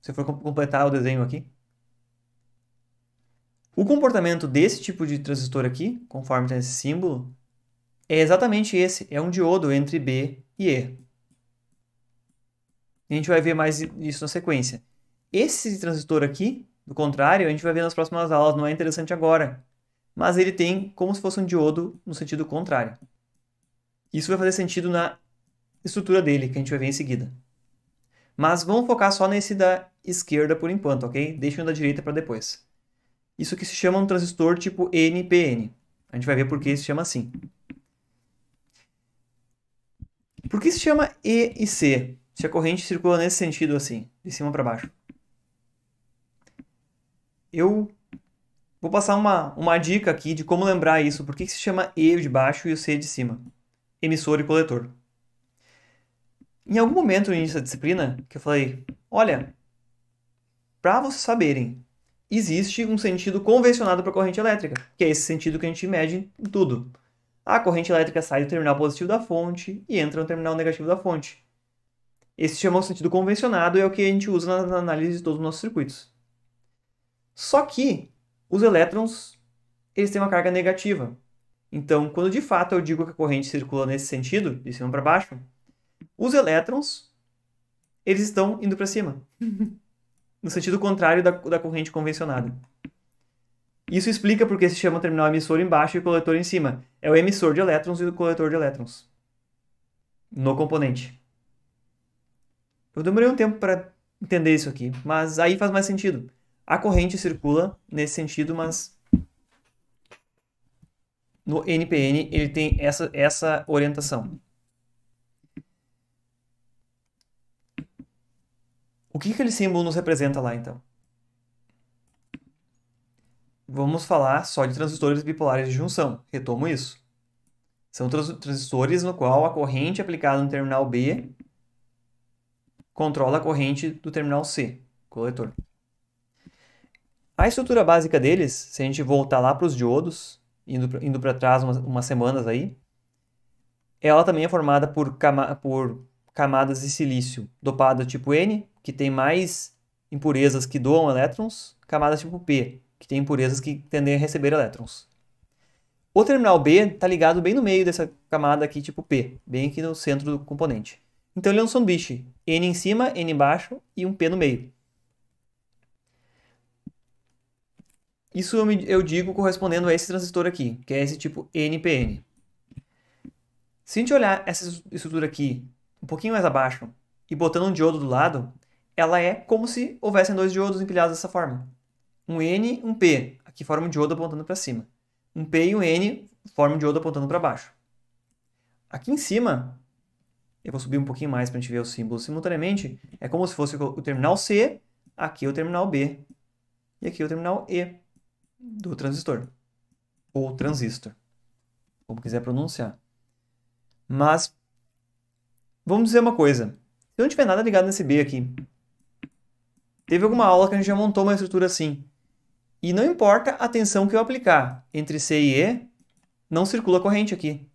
Speaker 1: Se eu for completar o desenho aqui. O comportamento desse tipo de transistor aqui, conforme está nesse símbolo, é exatamente esse, é um diodo entre B e E. A gente vai ver mais isso na sequência. Esse transistor aqui, do contrário, a gente vai ver nas próximas aulas, não é interessante agora. Mas ele tem como se fosse um diodo no sentido contrário. Isso vai fazer sentido na estrutura dele, que a gente vai ver em seguida. Mas vamos focar só nesse da esquerda por enquanto, ok? Deixem o da direita para depois. Isso que se chama um transistor tipo NPN. A gente vai ver por que se chama assim. Por que se chama E e C? Se a corrente circula nesse sentido assim, de cima para baixo. Eu vou passar uma, uma dica aqui de como lembrar isso. Por que, se chama E de baixo e o C de cima? Emissor e coletor. Em algum momento no início da disciplina, que eu falei, olha, para vocês saberem existe um sentido convencionado para a corrente elétrica, que é esse sentido que a gente mede em tudo. A corrente elétrica sai do terminal positivo da fonte e entra no terminal negativo da fonte. Esse chama o sentido convencionado e é o que a gente usa na análise de todos os nossos circuitos. Só que os elétrons eles têm uma carga negativa. Então, quando de fato eu digo que a corrente circula nesse sentido, de cima para baixo, os elétrons eles estão indo para cima. *laughs* no sentido contrário da, da corrente convencionada. Isso explica porque se chama terminal emissor embaixo e coletor em cima. É o emissor de elétrons e o coletor de elétrons no componente. Eu demorei um tempo para entender isso aqui, mas aí faz mais sentido. A corrente circula nesse sentido, mas no NPN ele tem essa, essa orientação. O que aquele símbolo nos representa lá, então? Vamos falar só de transistores bipolares de junção. Retomo isso. São trans transistores no qual a corrente aplicada no terminal B controla a corrente do terminal C, coletor. A estrutura básica deles, se a gente voltar lá para os diodos, indo, indo para trás umas, umas, semanas aí, ela também é formada por, cama por camadas de silício dopada tipo N, que tem mais impurezas que doam elétrons, camadas tipo P, que tem impurezas que tendem a receber elétrons. O terminal B está ligado bem no meio dessa camada aqui tipo P, bem aqui no centro do componente. Então ele é um sanduíche, N em cima, N embaixo e um P no meio. Isso eu, me, eu digo correspondendo a esse transistor aqui, que é esse tipo NPN. Se a gente olhar essa estrutura aqui um pouquinho mais abaixo e botando um diodo do lado, ela é como se houvessem dois diodos empilhados dessa forma. Um N, um P, aqui forma um diodo apontando para cima. Um P e um N formam um diodo apontando para baixo. Aqui em cima, eu vou subir um pouquinho mais para a gente ver os símbolos simultaneamente, é como se fosse o terminal C, aqui é o terminal B e aqui é o terminal E do transistor, ou transistor, como quiser pronunciar. Mas, vamos dizer uma coisa, se não tiver nada ligado nesse B aqui, Teve alguma aula que a gente já montou uma estrutura assim. E não importa a tensão que eu aplicar entre C e E, não circula corrente aqui.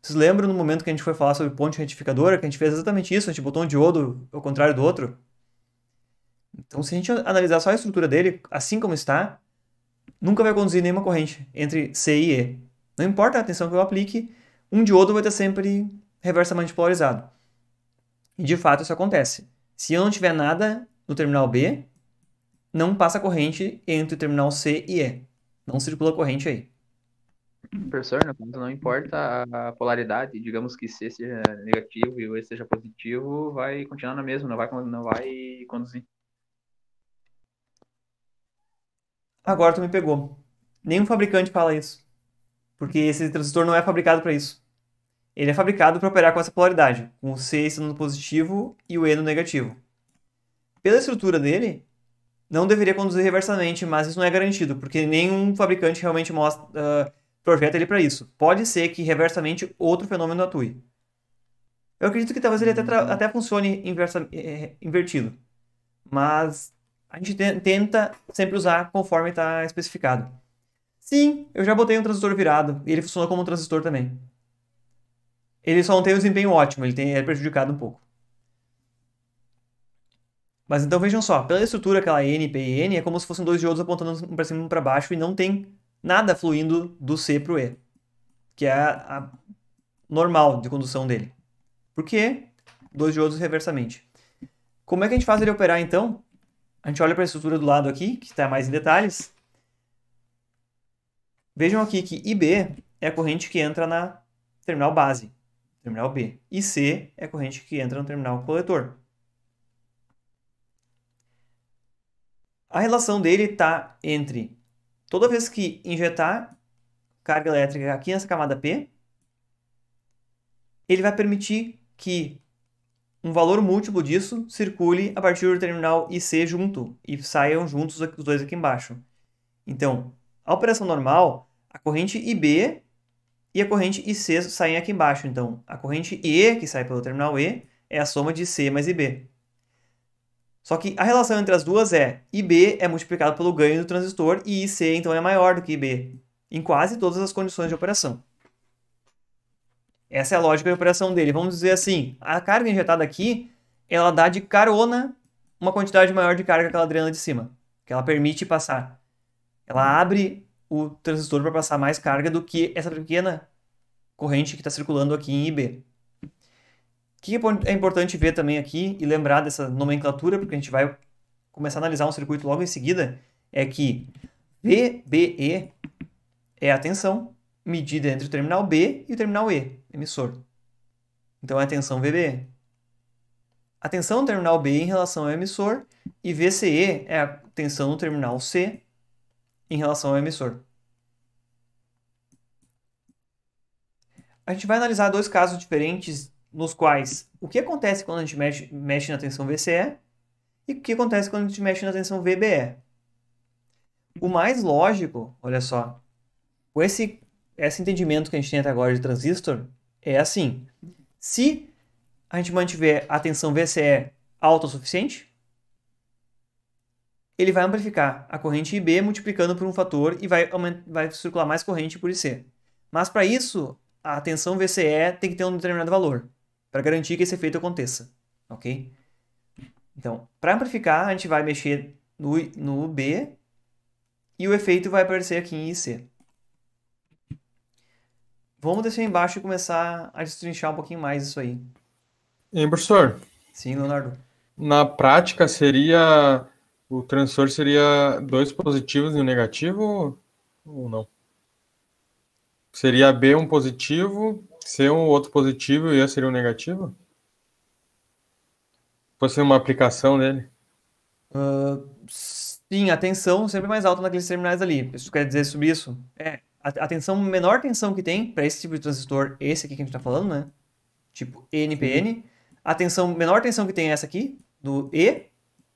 Speaker 1: Vocês lembram no momento que a gente foi falar sobre ponte retificadora, que a gente fez exatamente isso, a gente botou um diodo ao contrário do outro? Então, se a gente analisar só a estrutura dele, assim como está, nunca vai conduzir nenhuma corrente entre C e E. Não importa a tensão que eu aplique, um diodo vai estar sempre reversamente polarizado. E de fato isso acontece. Se eu não tiver nada no terminal B, não passa corrente entre o terminal C e E. Não circula corrente aí. Professor,
Speaker 2: não importa a polaridade, digamos que C seja negativo e o E seja positivo,
Speaker 1: vai continuar na mesma, não vai, não vai conduzir. Agora tu me pegou. Nenhum fabricante fala isso. Porque esse transistor não é fabricado para isso. Ele é fabricado para operar com essa polaridade, com o C sendo positivo e o E no negativo pela estrutura dele, não deveria conduzir reversamente, mas isso não é garantido, porque nenhum fabricante realmente mostra, uh, projeta ele para isso. Pode ser que reversamente outro fenômeno atue. Eu acredito que talvez ele até, até funcione inversa, eh, invertido. Mas a gente te tenta sempre usar conforme está especificado. Sim, eu já botei um transistor virado e ele funciona como um transistor também. Ele só não tem um desempenho ótimo, ele, tem, ele é prejudicado um pouco. Mas então vejam só, pela estrutura aquela N, P e N é como se fossem dois diodos apontando um para cima e um para baixo e não tem nada fluindo do C para o E, que é a normal de condução dele. Por quê? Dois diodos reversamente. Como é que a gente faz ele operar então? A gente olha para a estrutura do lado aqui, que está mais em detalhes. Vejam aqui que IB é a corrente que entra na terminal base, terminal B, e C é a corrente que entra no terminal coletor. A relação dele está entre toda vez que injetar carga elétrica aqui nessa camada P, ele vai permitir que um valor múltiplo disso circule a partir do terminal IC junto e saiam juntos os dois aqui embaixo. Então, a operação normal, a corrente IB e a corrente IC saem aqui embaixo. Então, a corrente IE, que sai pelo terminal E, é a soma de C mais IB. Só que a relação entre as duas é IB é multiplicado pelo ganho do transistor e IC então é maior do que IB em quase todas as condições de operação. Essa é a lógica de operação dele. Vamos dizer assim, a carga injetada aqui, ela dá de carona uma quantidade maior de carga que ela drena de cima, que ela permite passar. Ela abre o transistor para passar mais carga do que essa pequena corrente que está circulando aqui em IB que é, é importante ver também aqui e lembrar dessa nomenclatura, porque a gente vai começar a analisar um circuito logo em seguida, é que VBE é a tensão medida entre o terminal B e o terminal E, emissor. Então é a tensão VBE. A tensão do terminal B em relação ao emissor e VCE é a tensão no terminal C em relação ao emissor. A gente vai analisar dois casos diferentes nos quais o que acontece quando a gente mexe, mexe na tensão VCE e o que acontece quando a gente mexe na tensão VBE. O mais lógico, olha só, com esse, esse entendimento que a gente tem até agora de transistor, é assim. Se a gente mantiver a tensão VCE alta o suficiente, ele vai amplificar a corrente IB multiplicando por um fator e vai, vai circular mais corrente por IC. Mas para isso, a tensão VCE tem que ter um determinado valor para garantir que esse efeito aconteça, ok? Então, para amplificar, a gente vai mexer no, no B e o efeito vai aparecer aqui em IC. Vamos descer embaixo e começar a destrinchar um pouquinho mais isso aí.
Speaker 2: E professor? Sim, Leonardo. Na prática, seria o transistor seria dois positivos e um negativo ou não? Seria B um positivo ser um outro positivo e esse seria um negativo? Fosse uma aplicação dele?
Speaker 1: Uh, sim, a tensão sempre mais alta naqueles terminais ali. Isso quer dizer sobre isso? É, a, tensão, menor tensão que tem para esse tipo de transistor, esse aqui que a gente está falando, né? Tipo NPN. Uhum. A tensão, menor tensão que tem é essa aqui, do E.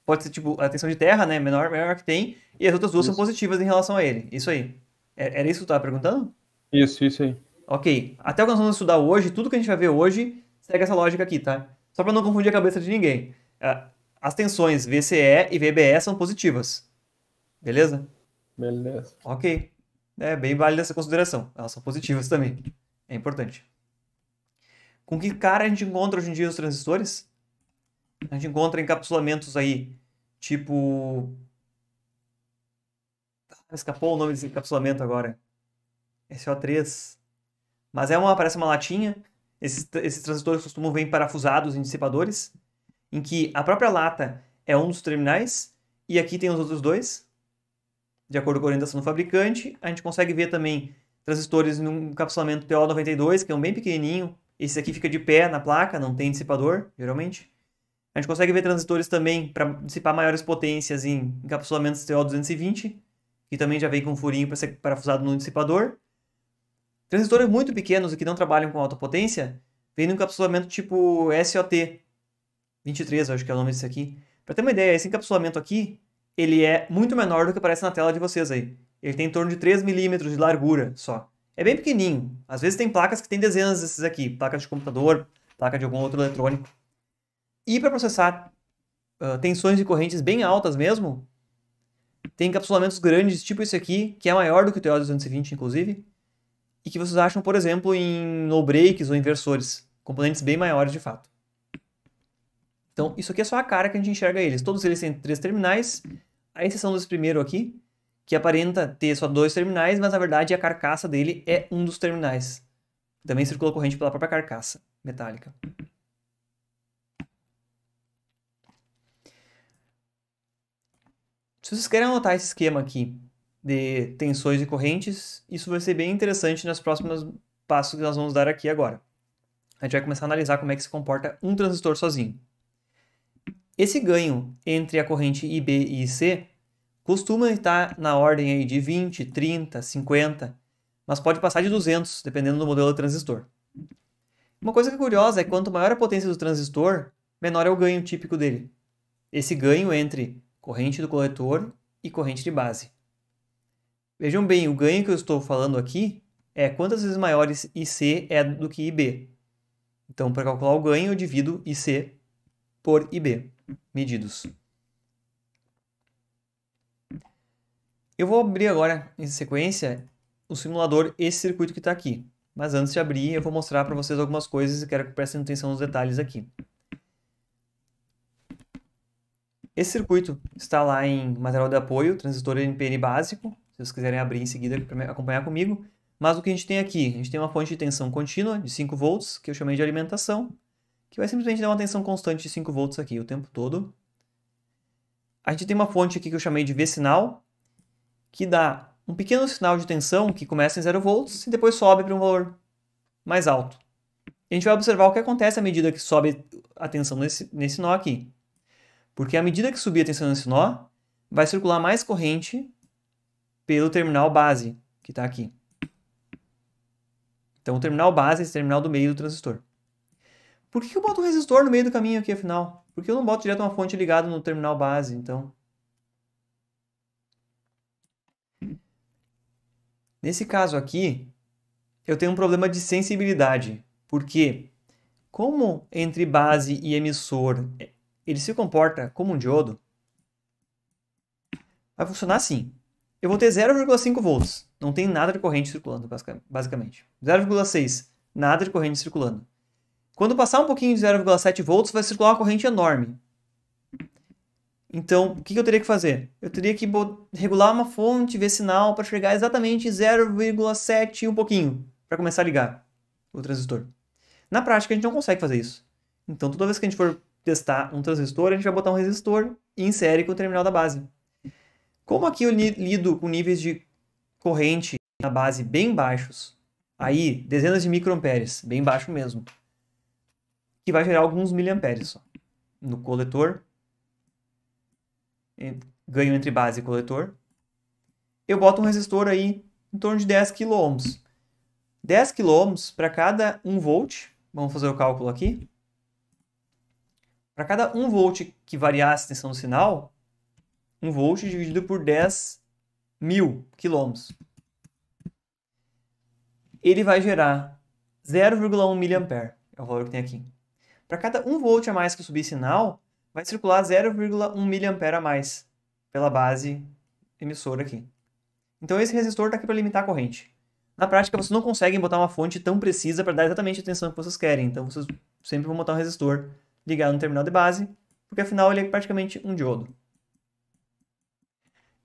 Speaker 1: Pode ser tipo a tensão de terra, né? Menor, menor que tem. E as outras duas isso. são positivas em relação a ele. Isso aí. É, era isso que tu estava perguntando? Isso, isso aí ok, até o que nós vamos estudar hoje, tudo que a gente vai ver hoje, segue essa lógica aqui, tá? Só para não confundir a cabeça de ninguém. Ah, as tensões VCE e VBE são positivas. Beleza? Beleza. Ok. É bem válida essa consideração. Elas são positivas também. É importante. Com que cara a gente encontra hoje em dia os transistores? A gente encontra encapsulamentos aí, tipo. Ah, escapou o nome desse encapsulamento agora. SO3. Mas é uma, parece uma latinha. Esses, esses transistores costumam vir parafusados em dissipadores, em que a própria lata é um dos terminais e aqui tem os outros dois. De acordo com a orientação do fabricante, a gente consegue ver também transistores num encapsulamento to 92 que é um bem pequenininho. Esse aqui fica de pé na placa, não tem dissipador, geralmente. A gente consegue ver transistores também para dissipar maiores potências em encapsulamentos TO220, que também já vem com um furinho para ser parafusado no dissipador. Transistores muito pequenos e que não trabalham com alta potência vêm num encapsulamento tipo SOT 23, acho que é o nome desse aqui. Para ter uma ideia, esse encapsulamento aqui, ele é muito menor do que aparece na tela de vocês aí. Ele tem em torno de 3 milímetros de largura só. É bem pequenininho. Às vezes tem placas que tem dezenas desses aqui. Placa de computador, placa de algum outro eletrônico. E para processar uh, tensões e correntes bem altas mesmo, tem encapsulamentos grandes, tipo esse aqui, que é maior do que o TO220, inclusive, e que vocês acham, por exemplo, em no breaks ou inversores, componentes bem maiores de fato. Então, isso aqui é só a cara que a gente enxerga eles. Todos eles têm três terminais, a exceção desse primeiro aqui, que aparenta ter só dois terminais, mas na verdade a carcaça dele é um dos terminais. Também circula corrente pela própria carcaça metálica. Se vocês querem anotar esse esquema aqui de tensões e correntes. Isso vai ser bem interessante nas próximas passos que nós vamos dar aqui agora. A gente vai começar a analisar como é que se comporta um transistor sozinho. Esse ganho entre a corrente IB e IC costuma estar na ordem aí de 20, 30, 50, mas pode passar de 200, dependendo do modelo do transistor. Uma coisa que é curiosa é que quanto maior a potência do transistor, menor é o ganho típico dele. Esse ganho entre corrente do coletor e corrente de base. Vejam bem, o ganho que eu estou falando aqui é quantas vezes maiores IC é do que IB. Então, para calcular o ganho, eu divido IC por IB, medidos. Eu vou abrir agora, em sequência, o simulador, esse circuito que está aqui. Mas antes de abrir, eu vou mostrar para vocês algumas coisas e quero que prestem atenção nos detalhes aqui. Esse circuito está lá em material de apoio, transistor NPN básico, se vocês quiserem abrir em seguida para acompanhar comigo. Mas o que a gente tem aqui? A gente tem uma fonte de tensão contínua de 5 volts, que eu chamei de alimentação, que vai simplesmente dar uma tensão constante de 5 volts aqui o tempo todo. A gente tem uma fonte aqui que eu chamei de V-sinal, que dá um pequeno sinal de tensão que começa em 0 volts e depois sobe para um valor mais alto. A gente vai observar o que acontece à medida que sobe a tensão nesse, nesse nó aqui. Porque à medida que subir a tensão nesse nó, vai circular mais corrente pelo terminal base, que está aqui. Então, o terminal base é esse terminal do meio do transistor. Por que eu boto um resistor no meio do caminho aqui, afinal? Porque eu não boto direto uma fonte ligada no terminal base, então... Nesse caso aqui, eu tenho um problema de sensibilidade, porque como entre base e emissor eh, ele se comporta como um diodo, vai funcionar assim eu vou ter 0,5 volts. Não tem nada de corrente circulando, basicamente. 0,6, nada de corrente circulando. Quando passar um pouquinho de 0,7 volts, vai circular uma corrente enorme. Então, o que eu teria que fazer? Eu teria que regular uma fonte, ver sinal, para chegar exatamente 0,7 e um pouquinho, para começar a ligar o transistor. Na prática, a gente não consegue fazer isso. Então, toda vez que a gente for testar um transistor, a gente vai botar um resistor e insere com o terminal da base. Como aqui eu lido com níveis de corrente na base bem baixos, aí dezenas de microamperes, bem baixo mesmo, que vai gerar alguns miliamperes só. No coletor, ganho entre base e coletor, eu boto um resistor aí em torno de 10 kilo 10 kilo para cada 1 volt, vamos fazer o cálculo aqui, para cada 1 volt que variasse a tensão do sinal, 1 volt dividido por 10 mil quilômetros. Ele vai gerar 0,1 mA, é o valor que tem aqui. Para cada 1 volt a mais que subir sinal, vai circular 0,1 mA a mais pela base emissora aqui. Então esse resistor está aqui para limitar a corrente. Na prática, vocês não conseguem botar uma fonte tão precisa para dar exatamente a tensão que vocês querem. Então vocês sempre vão botar um resistor ligado no terminal de base, porque afinal ele é praticamente um diodo.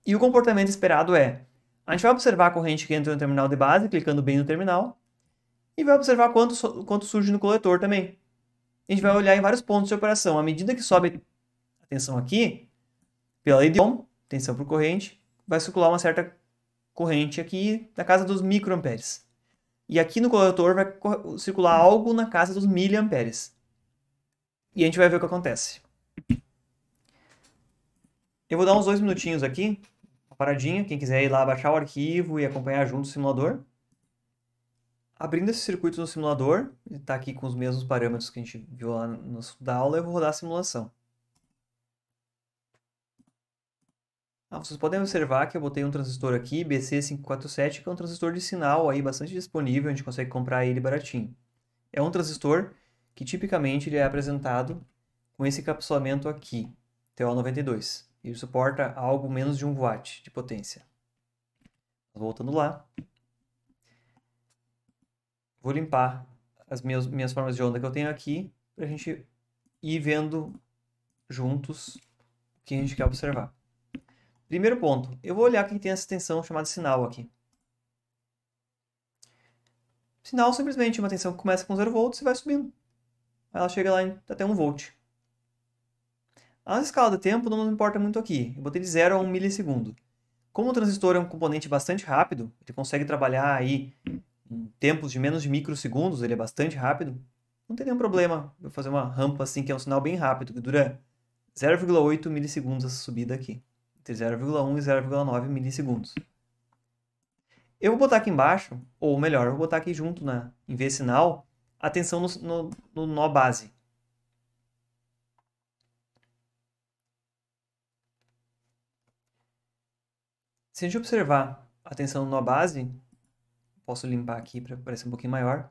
Speaker 1: E o comportamento esperado é: a gente vai observar a corrente que entra no terminal de base, clicando bem no terminal, e vai observar quanto, quanto surge no coletor também. A gente vai olhar em vários pontos de operação. À medida que sobe a tensão aqui, pela lei de Ohm, tensão por corrente, vai circular uma certa corrente aqui na casa dos microamperes. E aqui no coletor vai circular algo na casa dos miliamperes. E a gente vai ver o que acontece. Eu vou dar uns dois minutinhos aqui paradinha, quem quiser ir lá baixar o arquivo e acompanhar junto o simulador. Abrindo esses circuitos no simulador, ele está aqui com os mesmos parâmetros que a gente viu lá no, da aula, eu vou rodar a simulação. Ah, vocês podem observar que eu botei um transistor aqui, BC547, que é um transistor de sinal aí bastante disponível, a gente consegue comprar ele baratinho. É um transistor que tipicamente ele é apresentado com esse encapsulamento aqui, TO92. Ele suporta algo menos de 1 watt de potência. Voltando lá. Vou limpar as minhas, minhas formas de onda que eu tenho aqui para a gente ir vendo juntos o que a gente quer observar. Primeiro ponto, eu vou olhar que tem essa tensão chamada sinal aqui. Sinal simplesmente uma tensão que começa com 0 volts e vai subindo. Ela chega lá em até 1 volt. A escala do tempo não nos importa muito aqui, eu botei de 0 a 1 milissegundo. Como o transistor é um componente bastante rápido, ele consegue trabalhar aí em tempos de menos de microsegundos, ele é bastante rápido, não tem nenhum problema eu fazer uma rampa assim, que é um sinal bem rápido, que dura 0,8 milissegundos essa subida aqui, entre 0,1 e 0,9 milissegundos. Eu vou botar aqui embaixo, ou melhor, eu vou botar aqui junto, na, em vez sinal, a tensão no, no, no nó base. Se a gente observar a tensão na base, posso limpar aqui para parecer um pouquinho maior.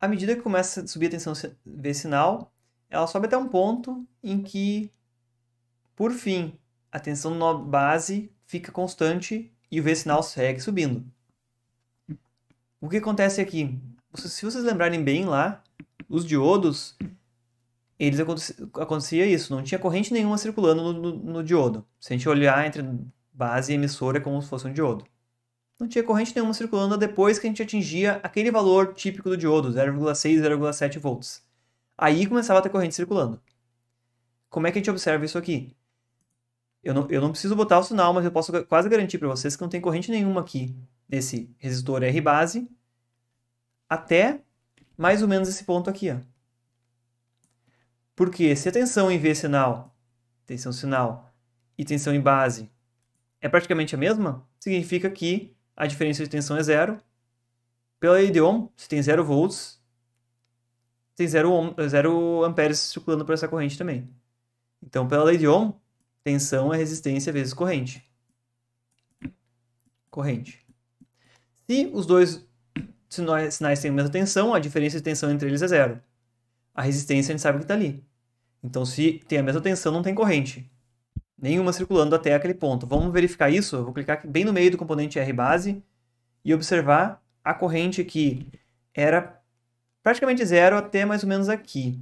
Speaker 1: À medida que começa a subir a tensão V sinal, ela sobe até um ponto em que, por fim, a tensão na base fica constante e o V sinal segue subindo. O que acontece aqui? Se vocês lembrarem bem lá, os diodos, eles acontecia isso, não tinha corrente nenhuma circulando no, no, no diodo. Se a gente olhar entre base emissora como se fosse um diodo. Não tinha corrente nenhuma circulando depois que a gente atingia aquele valor típico do diodo, 0,6, 0,7 volts. Aí começava a ter corrente circulando. Como é que a gente observa isso aqui? Eu não, eu não preciso botar o sinal, mas eu posso quase garantir para vocês que não tem corrente nenhuma aqui nesse resistor R base até mais ou menos esse ponto aqui. Ó. Porque se a tensão em V sinal, tensão sinal e tensão em base é praticamente a mesma, significa que a diferença de tensão é zero. Pela lei de Ohm, se tem zero volts, tem zero, zero amperes circulando por essa corrente também. Então, pela lei de Ohm, tensão é resistência vezes corrente. Corrente. Se os dois sinais têm a mesma tensão, a diferença de tensão entre eles é zero. A resistência a gente sabe que está ali. Então, se tem a mesma tensão, não tem corrente. Nenhuma circulando até aquele ponto. Vamos verificar isso? Eu vou clicar bem no meio do componente R base e observar a corrente que era praticamente zero até mais ou menos aqui.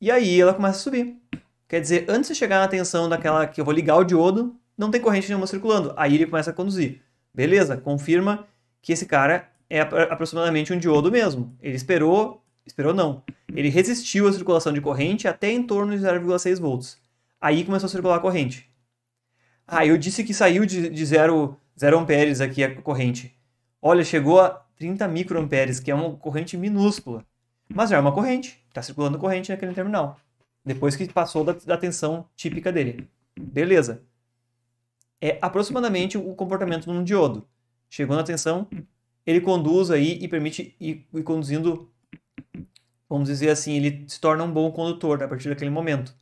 Speaker 1: E aí ela começa a subir. Quer dizer, antes de chegar na tensão daquela que eu vou ligar o diodo, não tem corrente nenhuma circulando. Aí ele começa a conduzir. Beleza, confirma que esse cara é aproximadamente um diodo mesmo. Ele esperou, esperou não. Ele resistiu à circulação de corrente até em torno de 0,6 volts. Aí começou a circular a corrente. Ah, eu disse que saiu de, de 0 amperes aqui a corrente. Olha, chegou a 30 microamperes, que é uma corrente minúscula. Mas já é uma corrente, está circulando corrente naquele terminal. Depois que passou da, da tensão típica dele. Beleza. É aproximadamente o comportamento de um diodo. Chegou na tensão, ele conduz aí e permite ir, ir conduzindo, vamos dizer assim, ele se torna um bom condutor a partir daquele momento.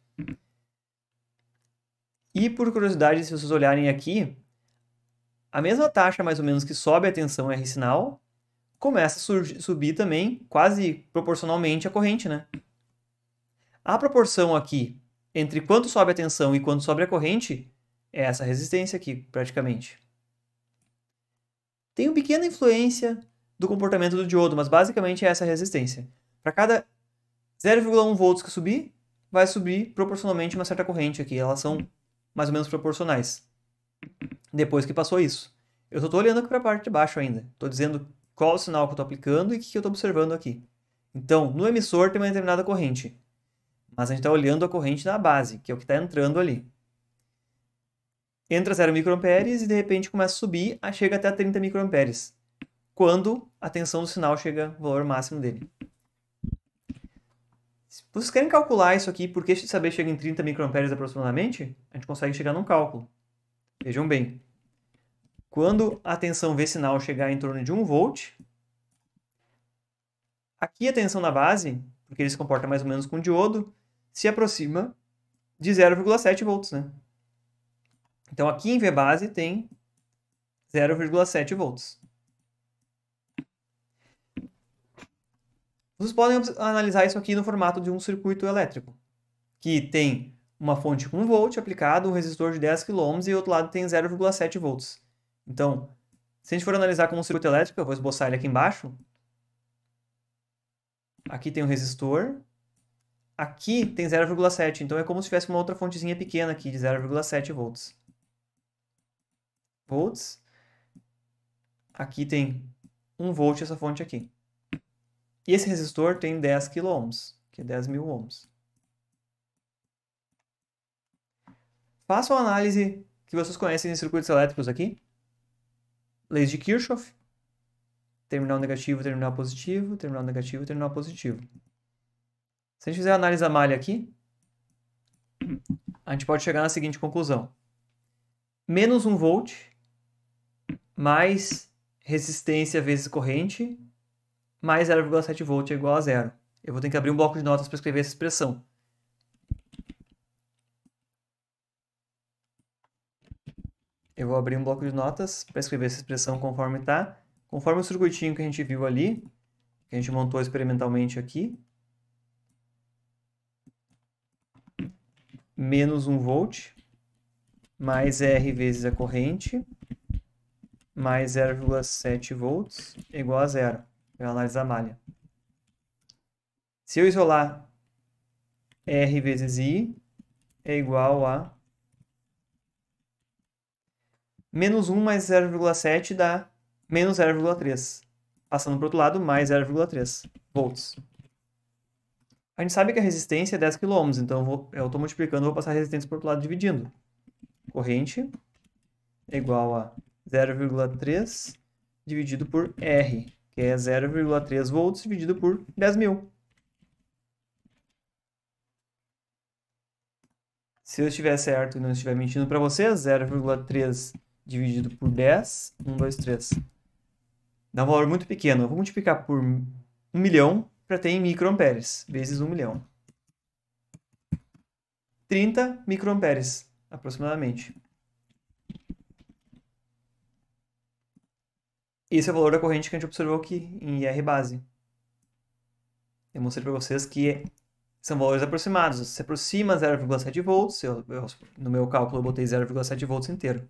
Speaker 1: E por curiosidade, se vocês olharem aqui, a mesma taxa mais ou menos que sobe a tensão R sinal, começa a subir também quase proporcionalmente a corrente, né? A proporção aqui entre quanto sobe a tensão e quanto sobe a corrente é essa resistência aqui, praticamente. Tem uma pequena influência do comportamento do diodo, mas basicamente é essa resistência. Para cada 0,1 volts que subir, vai subir proporcionalmente uma certa corrente aqui. Elas são mais ou menos proporcionais. Depois que passou isso, eu só estou olhando aqui para a parte de baixo ainda. Estou dizendo qual o sinal que eu estou aplicando e o que, que eu estou observando aqui. Então, no emissor tem uma determinada corrente. Mas a gente está olhando a corrente na base, que é o que está entrando ali. Entra 0 microamperes e de repente começa a subir, chega até 30 microamperes, quando a tensão do sinal chega ao valor máximo dele. Se Vocês querem calcular isso aqui porque se saber chega em 30 microamperes aproximadamente, a gente consegue chegar num cálculo. Vejam bem. Quando a tensão V sinal chegar em torno de 1 volt, aqui a tensão na base, porque ele se comporta mais ou menos com diodo, se aproxima de 0,7 volts, né? Então aqui em V base tem 0,7 volts. Vocês podem analisar isso aqui no formato de um circuito elétrico, que tem uma fonte com 1 volt aplicado, um resistor de 10 km e outro lado tem 0,7 volts. Então, se a gente for analisar como um circuito elétrico, eu vou esboçar ele aqui embaixo. Aqui tem um resistor, aqui tem 0,7, então é como se tivesse uma outra fontezinha pequena aqui de 0,7 volts. Volts. Aqui tem 1 volt essa fonte aqui. E esse resistor tem 10 kΩ, que é 10.000 mil ohms. Faça a análise que vocês conhecem em circuitos elétricos aqui. Leis de Kirchhoff. Terminal negativo, terminal positivo, terminal negativo, terminal positivo. Se a gente fizer a análise da malha aqui, a gente pode chegar na seguinte conclusão. Menos 1 volt mais resistência vezes corrente mais 0,7 volt é igual a zero. Eu vou ter que abrir um bloco de notas para escrever essa expressão. Eu vou abrir um bloco de notas para escrever essa expressão conforme está. Conforme o circuitinho que a gente viu ali, que a gente montou experimentalmente aqui. Menos 1 volt, mais R vezes a corrente, mais 0,7 volts, é igual a zero. Eu analiso a malha. Se eu isolar R vezes I é igual a menos 1 mais 0,7 dá menos 0,3. Passando para o outro lado, mais 0,3 volts. A gente sabe que a resistência é 10 km, então eu, eu estou multiplicando, vou passar a resistência para o outro lado dividindo. Corrente é igual a 0,3 dividido por R que é 0,3 volts dividido por 10.000. Se eu estiver certo e não estiver mentindo para você, 0,3 dividido por 10, 1, 2, 3. Dá um valor muito pequeno. Eu vou multiplicar por 1 milhão para ter em microamperes, vezes 1 milhão. 30 microamperes, aproximadamente. E esse é o valor da corrente que a gente observou aqui em IR base. Eu mostrei para vocês que são valores aproximados. Se aproxima 0,7 volts, eu, eu, no meu cálculo eu botei 0,7 volts inteiro.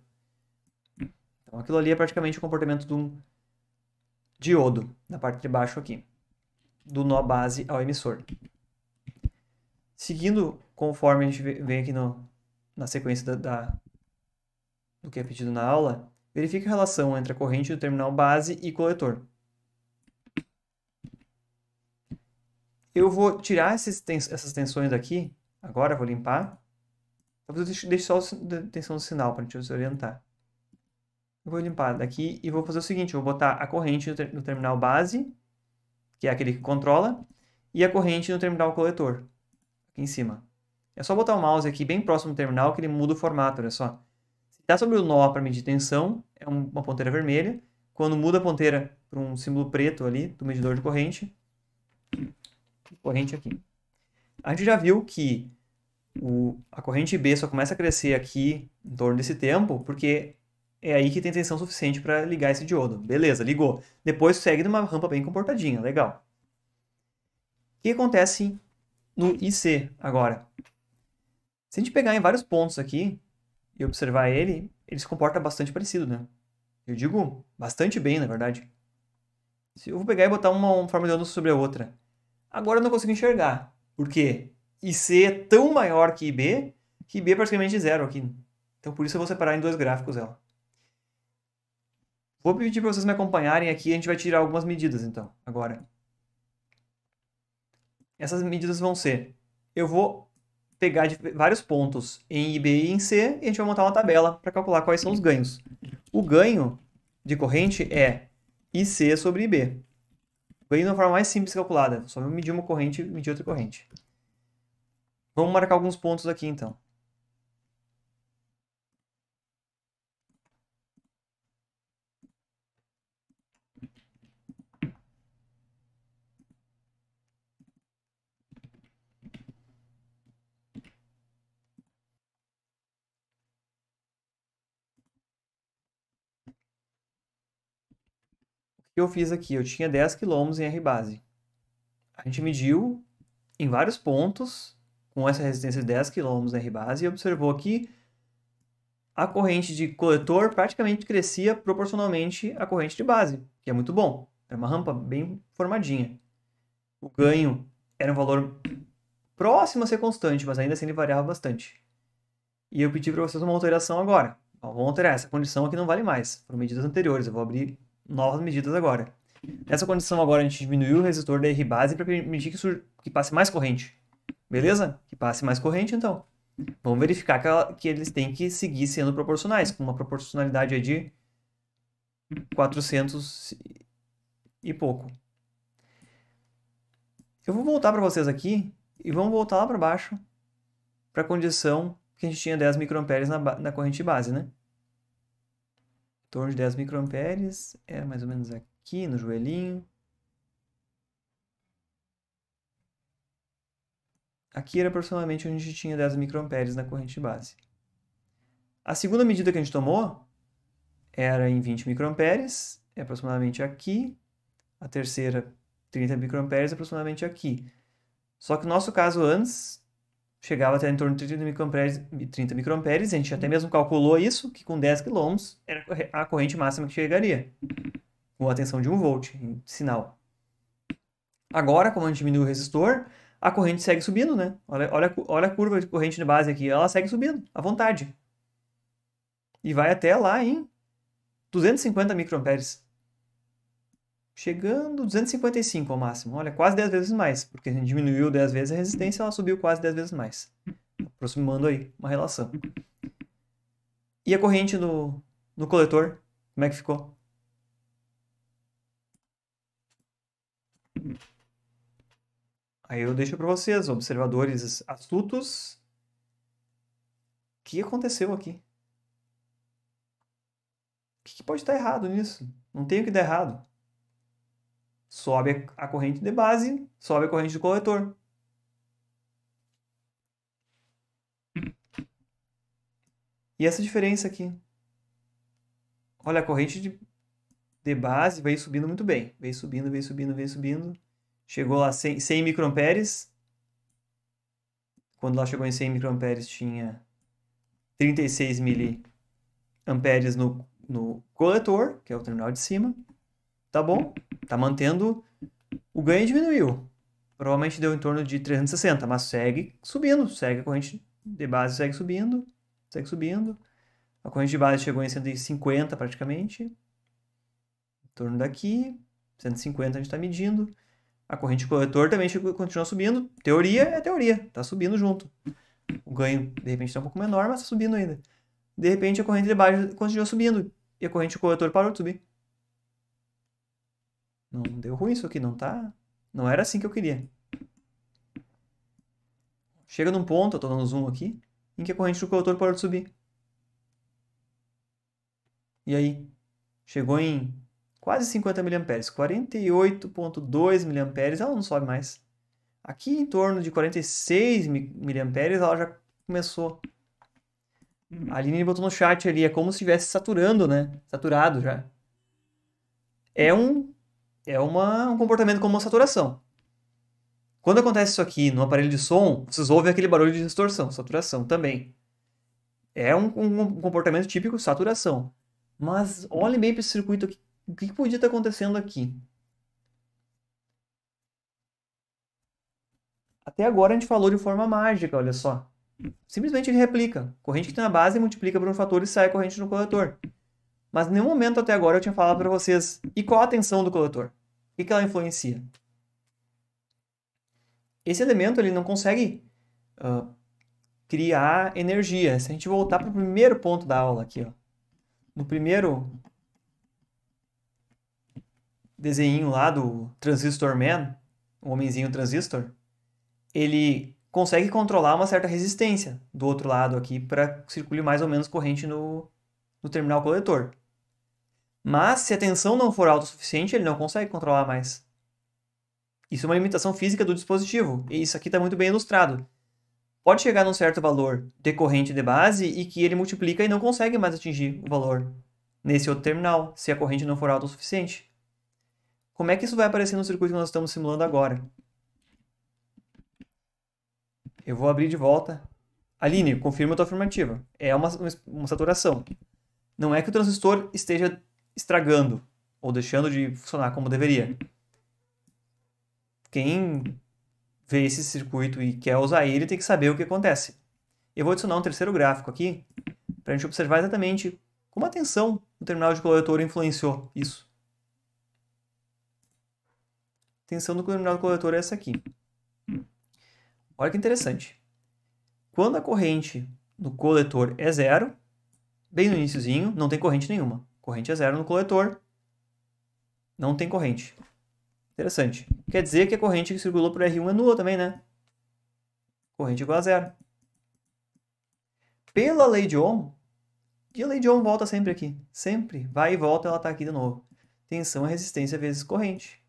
Speaker 1: Então aquilo ali é praticamente o comportamento de um diodo, na parte de baixo aqui, do nó base ao emissor. Seguindo conforme a gente vem aqui no, na sequência da, da, do que é pedido na aula, Verifique a relação entre a corrente do terminal base e coletor. Eu vou tirar essas tensões daqui, agora vou limpar. Talvez então, eu deixe, deixe só a tensão do sinal para a gente se orientar. Eu vou limpar daqui e vou fazer o seguinte, vou botar a corrente no, ter no terminal base, que é aquele que controla, e a corrente no terminal coletor, aqui em cima. É só botar o mouse aqui bem próximo do terminal que ele muda o formato, olha só está sobre o nó para medir tensão, é uma ponteira vermelha. Quando muda a ponteira para um símbolo preto ali do medidor de corrente, corrente aqui. A gente já viu que o, a corrente B só começa a crescer aqui em torno desse tempo, porque é aí que tem tensão suficiente para ligar esse diodo. Beleza, ligou. Depois segue numa rampa bem comportadinha, legal. O que acontece no IC agora? Se a gente pegar em vários pontos aqui, e observar ele, ele se comporta bastante parecido, né? Eu digo bastante bem, na verdade. Se eu vou pegar e botar uma, uma forma de anúncio sobre a outra. Agora eu não consigo enxergar. Por quê? IC é tão maior que IB, que IB é praticamente zero aqui. Então por isso eu vou separar em dois gráficos ela. Vou pedir para vocês me acompanharem aqui, a gente vai tirar algumas medidas então, agora. Essas medidas vão ser, eu vou pegar de vários pontos em IB e em C e a gente vai montar uma tabela para calcular quais são os ganhos. O ganho de corrente é IC sobre IB. Ganho de uma forma mais simples calculada, só medir uma corrente e medir outra corrente. Vamos marcar alguns pontos aqui então. que eu fiz aqui? Eu tinha 10 quilômetros em R base. A gente mediu em vários pontos com essa resistência de 10 quilômetros R base e observou que a corrente de coletor praticamente crescia proporcionalmente à corrente de base, que é muito bom. Era uma rampa bem formadinha. O ganho era um valor próximo a ser constante, mas ainda assim ele variava bastante. E eu pedi para vocês uma alteração agora. vamos alterar essa condição aqui não vale mais. Foram medidas anteriores. Eu vou abrir novas medidas agora. Nessa condição agora, a gente diminuiu o resistor da R base para permitir que, que, passe mais corrente. Beleza? Que passe mais corrente, então. Vamos verificar que, ela... que eles têm que seguir sendo proporcionais, com uma proporcionalidade de 400 e pouco. Eu vou voltar para vocês aqui e vamos voltar lá para baixo para a condição que a gente tinha 10 microamperes na, na corrente base, né? torno de 10 microamperes, é mais ou menos aqui no joelhinho. Aqui era aproximadamente onde a gente tinha 10 microamperes na corrente base. A segunda medida que a gente tomou era em 20 microamperes, é aproximadamente aqui. A terceira, 30 microamperes, é aproximadamente aqui. Só que no nosso caso antes, chegava até em torno de 30 microamperes, 30 microamperes a gente até mesmo calculou isso, que com 10 km era a corrente máxima que chegaria, com a tensão de 1 volt em sinal. Agora, como a gente diminui o resistor, a corrente segue subindo, né? Olha, olha, olha a curva de corrente de base aqui, ela segue subindo, à vontade. E vai até lá em 250 microamperes chegando 255 ao máximo. Olha, quase 10 vezes mais, porque a gente diminuiu 10 vezes a resistência, ela subiu quase 10 vezes mais. Aproximando aí uma relação. E a corrente do, do coletor, como é que ficou? Aí eu deixo para vocês, observadores astutos, o que aconteceu aqui? O que pode estar errado nisso? Não tem o que dar errado. Sobe a corrente de base, sobe a corrente do coletor. E essa diferença aqui? Olha, a corrente de, de base veio subindo muito bem. Veio subindo, veio subindo, veio subindo. Chegou lá 100, 100 microamperes. Quando lá chegou em 100 microamperes, tinha 36 miliamperes no, no coletor, que é o terminal de cima. Tá bom, tá mantendo. O ganho diminuiu. Provavelmente deu em torno de 360, mas segue subindo, segue a corrente de base, segue subindo, segue subindo. A corrente de base chegou em 150 praticamente. Em torno daqui, 150 a gente está medindo. A corrente coletor também chegou, continua subindo. Teoria é teoria, está subindo junto. O ganho, de repente, está um pouco menor, mas está subindo ainda. De repente, a corrente de base continua subindo. E a corrente coletor parou de subir. Não deu ruim isso aqui, não tá? Não era assim que eu queria. Chega num ponto, eu tô dando zoom aqui, em que a corrente do coletor parou de subir. E aí? Chegou em quase 50 mA, 48.2 mA, ela não sobe mais. Aqui em torno de 46 mA ela já começou. Hum. A Aline botou no chat ali, é como se estivesse saturando, né? Saturado já. É um é uma, um comportamento como uma saturação. Quando acontece isso aqui no aparelho de som, vocês ouvem aquele barulho de distorção, saturação também. É um, um comportamento típico saturação. Mas olhem bem para esse circuito aqui. O que podia estar acontecendo aqui? Até agora a gente falou de forma mágica, olha só. Simplesmente replica. Corrente que tem na base multiplica por um fator e sai a corrente no coletor. Mas em nenhum momento até agora eu tinha falado para vocês e qual a atenção do coletor? O que, que ela influencia? Esse elemento ele não consegue uh, criar energia. Se a gente voltar para o primeiro ponto da aula aqui, ó, no primeiro desenho lá do Transistor Man, o homenzinho transistor, ele consegue controlar uma certa resistência do outro lado aqui para circular mais ou menos corrente no, no terminal coletor. Mas se a tensão não for alta o suficiente, ele não consegue controlar mais. Isso é uma limitação física do dispositivo, e isso aqui está muito bem ilustrado. Pode chegar num certo valor decorrente de base e que ele multiplica e não consegue mais atingir o valor nesse outro terminal, se a corrente não for alta o suficiente. Como é que isso vai aparecer no circuito que nós estamos simulando agora? Eu vou abrir de volta. Aline, confirma a tua afirmativa. É uma, uma saturação. Não é que o transistor esteja estragando ou deixando de funcionar como deveria. Quem vê esse circuito e quer usar ele tem que saber o que acontece. Eu vou adicionar um terceiro gráfico aqui para a gente observar exatamente como a tensão do terminal de coletor influenciou isso. A tensão do terminal de coletor é essa aqui. Olha que interessante. Quando a corrente do coletor é zero, bem no iníciozinho, não tem corrente nenhuma. Corrente é zero no coletor. Não tem corrente. Interessante. Quer dizer que a corrente que circulou por R1 é nula também, né? Corrente igual a zero. Pela lei de Ohm, e a lei de Ohm volta sempre aqui. Sempre. Vai e volta, ela está aqui de novo. Tensão é resistência vezes corrente.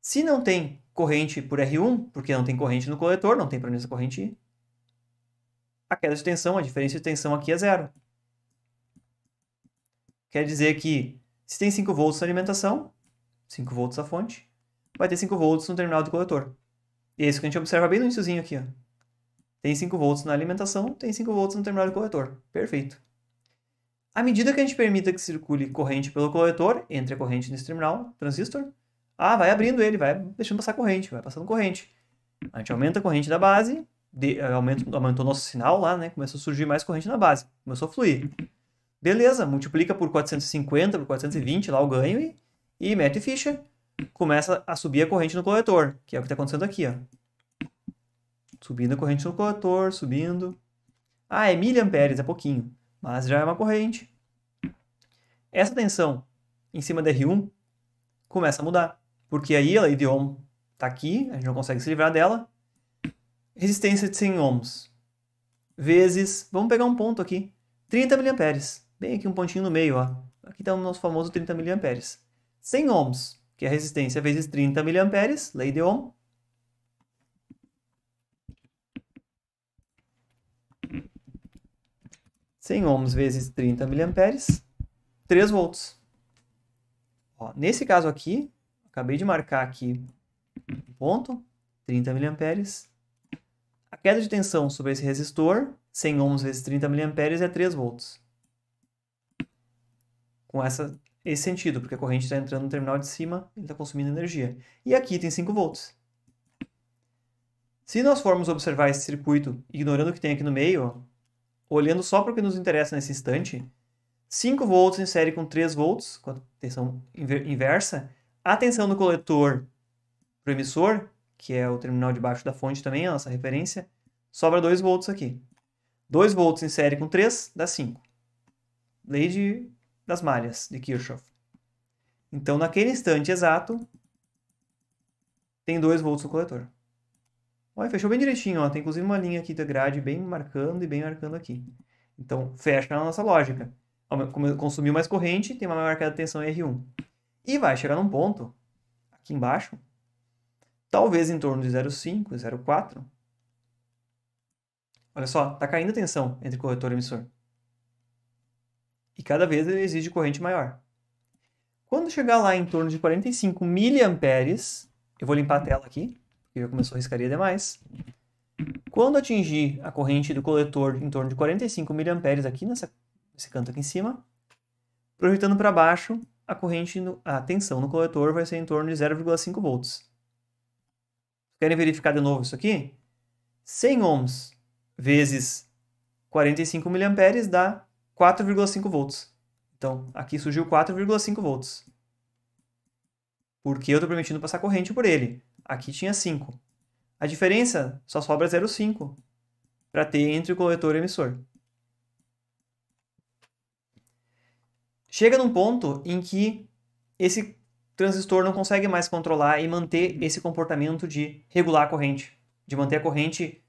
Speaker 1: Se não tem corrente por R1, porque não tem corrente no coletor, não tem para essa corrente ir, a queda de tensão, a diferença de tensão aqui é zero. Quer dizer que se tem 5 volts na alimentação, 5 volts na fonte, vai ter 5 volts no terminal do coletor. E é isso que a gente observa bem no iníciozinho aqui. Ó. Tem 5 volts na alimentação, tem 5 volts no terminal do coletor. Perfeito. À medida que a gente permita que circule corrente pelo coletor, entre a corrente nesse terminal, transistor, ah, vai abrindo ele, vai deixando passar corrente, vai passando corrente. A gente aumenta a corrente da base, de, eh, aumenta, aumentou nosso sinal lá, né? Começou a surgir mais corrente na base, começou a fluir. Beleza, multiplica por 450, por 420 lá o ganho e, e mete ficha. Começa a subir a corrente no coletor, que é o que está acontecendo aqui. Ó. Subindo a corrente no coletor, subindo. Ah, é miliamperes, é pouquinho, mas já é uma corrente. Essa tensão em cima da R1 começa a mudar, porque aí a lei de Ohm está aqui, a gente não consegue se livrar dela. Resistência de 100 ohms vezes, vamos pegar um ponto aqui, 30 miliamperes bem aqui um pontinho no meio, ó. Aqui está o nosso famoso 30 mA. 100 ohms, que é a resistência vezes 30 mA, lei de Ohm. Cem ohms vezes 30 mA, 3 volts. Ó, nesse caso aqui, acabei de marcar aqui um ponto, 30 mA. A queda de tensão sobre esse resistor, 100 ohms vezes 30 mA, é 3 volts com essa, esse sentido, porque a corrente está entrando no terminal de cima, ele está consumindo energia. E aqui tem 5 volts. Se nós formos observar esse circuito, ignorando o que tem aqui no meio, olhando só para o que nos interessa nesse instante, 5 volts em série com 3 volts, com a tensão inversa, a tensão do coletor para o emissor, que é o terminal de baixo da fonte também, a nossa referência, sobra 2 volts aqui. 2 volts em série com 3 dá 5. Lei de das malhas de Kirchhoff. Então, naquele instante exato, tem 2 volts no coletor. Olha, fechou bem direitinho, ó. tem inclusive uma linha aqui da grade bem marcando e bem marcando aqui. Então, fecha na nossa lógica. Como consumiu mais corrente, tem uma maior marca de tensão R1. E vai chegar num ponto, aqui embaixo, talvez em torno de 0,5, 0,4. Olha só, está caindo a tensão entre corretor e emissor e cada vez ele exige corrente maior. Quando chegar lá em torno de 45 miliamperes, eu vou limpar a tela aqui, porque já começou a riscaria demais. Quando atingir a corrente do coletor em torno de 45 miliamperes aqui nessa, nesse canto aqui em cima, projetando para baixo, a corrente, no, a tensão no coletor vai ser em torno de 0,5 volts. Querem verificar de novo isso aqui? 100 ohms vezes 45 miliamperes dá 4,5 volts. Então, aqui surgiu 4,5 volts. Porque eu estou permitindo passar corrente por ele. Aqui tinha 5. A diferença só sobra 0,5 para ter entre o coletor e o emissor. Chega num ponto em que esse transistor não consegue mais controlar e manter esse comportamento de regular a corrente, de manter a corrente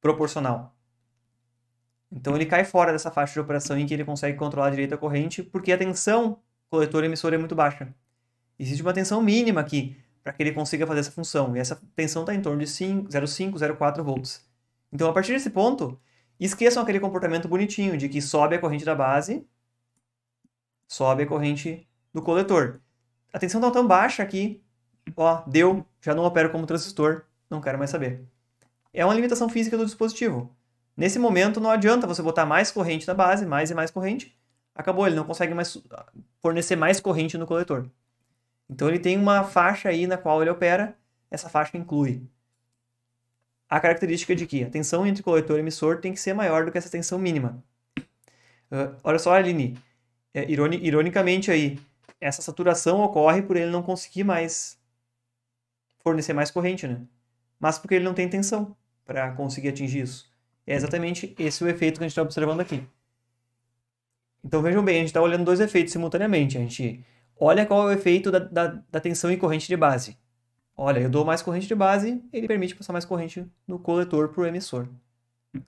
Speaker 1: proporcional. Então ele cai fora dessa faixa de operação em que ele consegue controlar direito a corrente, porque a tensão coletor-emissor é muito baixa. Existe uma tensão mínima aqui para que ele consiga fazer essa função, e essa tensão está em torno de 0,5, 0,4 volts. Então a partir desse ponto, esqueçam aquele comportamento bonitinho de que sobe a corrente da base, sobe a corrente do coletor. A tensão está tão baixa que, ó, deu, já não opero como transistor, não quero mais saber. É uma limitação física do dispositivo. Nesse momento não adianta você botar mais corrente na base, mais e mais corrente. Acabou, ele não consegue mais fornecer mais corrente no coletor. Então ele tem uma faixa aí na qual ele opera, essa faixa inclui a característica de que a tensão entre coletor e emissor tem que ser maior do que essa tensão mínima. Uh, olha só, Aline, é, ironi, ironicamente aí, essa saturação ocorre por ele não conseguir mais fornecer mais corrente, né? Mas porque ele não tem tensão para conseguir atingir isso. É exatamente esse o efeito que a gente está observando aqui. Então vejam bem, a gente está olhando dois efeitos simultaneamente. A gente olha qual é o efeito da, da, da, tensão em corrente de base. Olha, eu dou mais corrente de base, ele permite passar mais corrente do coletor para o emissor.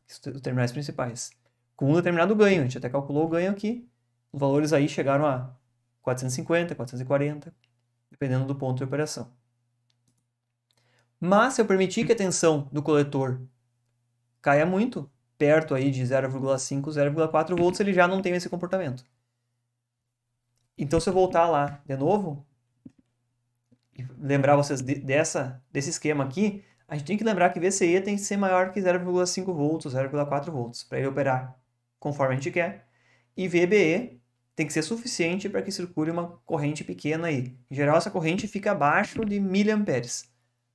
Speaker 1: Os terminais principais. Com um determinado ganho, a gente até calculou o ganho aqui. Os valores aí chegaram a 450, 440, dependendo do ponto de operação. Mas se eu permitir que a tensão do coletor caia muito, perto aí de 0,5, 0,4 volts, ele já não tem esse comportamento. Então, se eu voltar lá de novo, lembrar vocês de, dessa, desse esquema aqui, a gente tem que lembrar que VCE tem que ser maior que 0,5 volts, 0,4 volts, para ele operar conforme a gente quer. E VBE tem que ser suficiente para que circule uma corrente pequena aí. Em geral, essa corrente fica abaixo de miliamperes.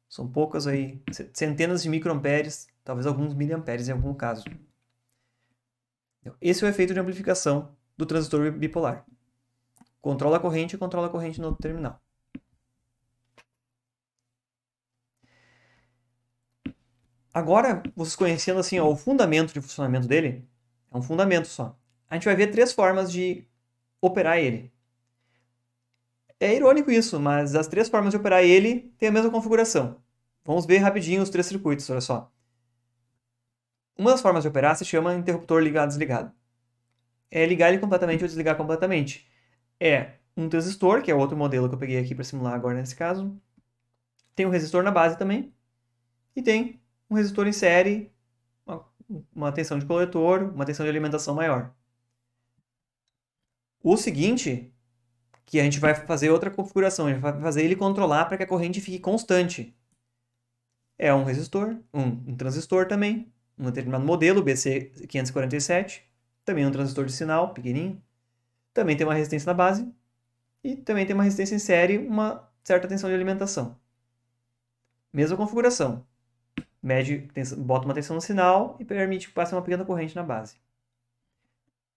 Speaker 1: São poucas aí, centenas de microamperes talvez alguns miliamperes em algum caso. Então, esse é o efeito de amplificação do transistor bipolar. Controla a corrente e controla a corrente no terminal. Agora, vocês conhecendo assim ó, o fundamento de funcionamento dele, é um fundamento só. A gente vai ver três formas de operar ele. É irônico isso, mas as três formas de operar ele têm a mesma configuração. Vamos ver rapidinho os três circuitos, olha só. Uma das formas de operar se chama interruptor ligado-desligado. É ligar ele completamente ou desligar completamente. É um transistor, que é outro modelo que eu peguei aqui para simular agora nesse caso. Tem um resistor na base também. E tem um resistor em série, uma tensão de coletor, uma tensão de alimentação maior. O seguinte, que a gente vai fazer outra configuração, a gente vai fazer ele controlar para que a corrente fique constante. É um resistor, um, um transistor também, um determinado modelo, BC547, também um transistor de sinal pequenininho, também tem uma resistência na base e também tem uma resistência em série, uma certa tensão de alimentação. Mesma configuração. Mede, bota uma tensão no sinal e permite que passe uma pequena corrente na base.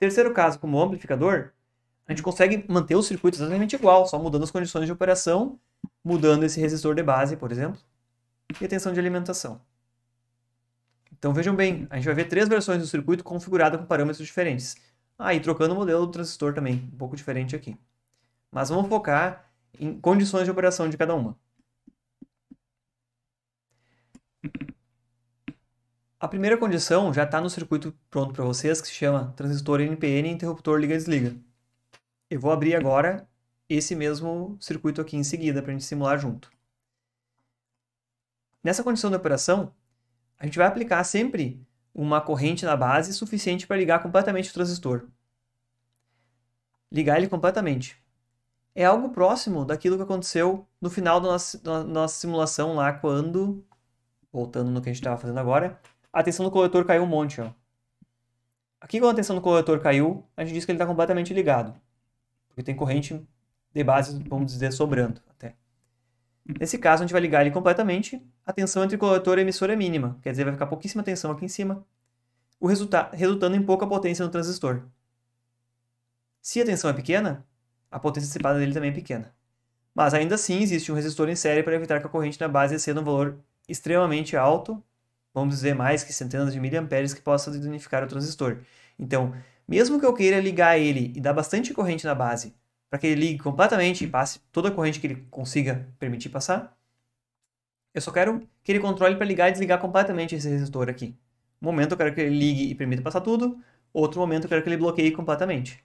Speaker 1: Terceiro caso, como amplificador, a gente consegue manter o circuito exatamente igual, só mudando as condições de operação, mudando esse resistor de base, por exemplo, e a tensão de alimentação. Então vejam bem, a gente vai ver três versões do circuito configurada com parâmetros diferentes. Aí ah, trocando o modelo do transistor também, um pouco diferente aqui. Mas vamos focar em condições de operação de cada uma. A primeira condição já está no circuito pronto para vocês, que se chama transistor NPN interruptor liga-desliga. Eu vou abrir agora esse mesmo circuito aqui em seguida para a gente simular junto. Nessa condição de operação, a gente vai aplicar sempre uma corrente na base suficiente para ligar completamente o transistor. Ligar ele completamente. É algo próximo daquilo que aconteceu no final da nossa, da nossa simulação lá, quando, voltando no que a gente estava fazendo agora, a tensão do coletor caiu um monte. Ó. Aqui, quando a tensão do coletor caiu, a gente diz que ele está completamente ligado, porque tem corrente de base, vamos dizer, sobrando. Nesse caso, a gente vai ligar ele completamente. A tensão entre coletor e emissor é mínima, quer dizer, vai ficar pouquíssima tensão aqui em cima, o resulta resultando em pouca potência no transistor. Se a tensão é pequena, a potência dissipada dele também é pequena. Mas ainda assim existe um resistor em série para evitar que a corrente na base exceda um valor extremamente alto, vamos dizer mais que centenas de miliamperes, que possa danificar o transistor. Então, mesmo que eu queira ligar ele e dar bastante corrente na base, para que ele ligue completamente e passe toda a corrente que ele consiga permitir passar. Eu só quero que ele controle para ligar e desligar completamente esse resistor aqui. Um momento eu quero que ele ligue e permita passar tudo, outro momento eu quero que ele bloqueie completamente.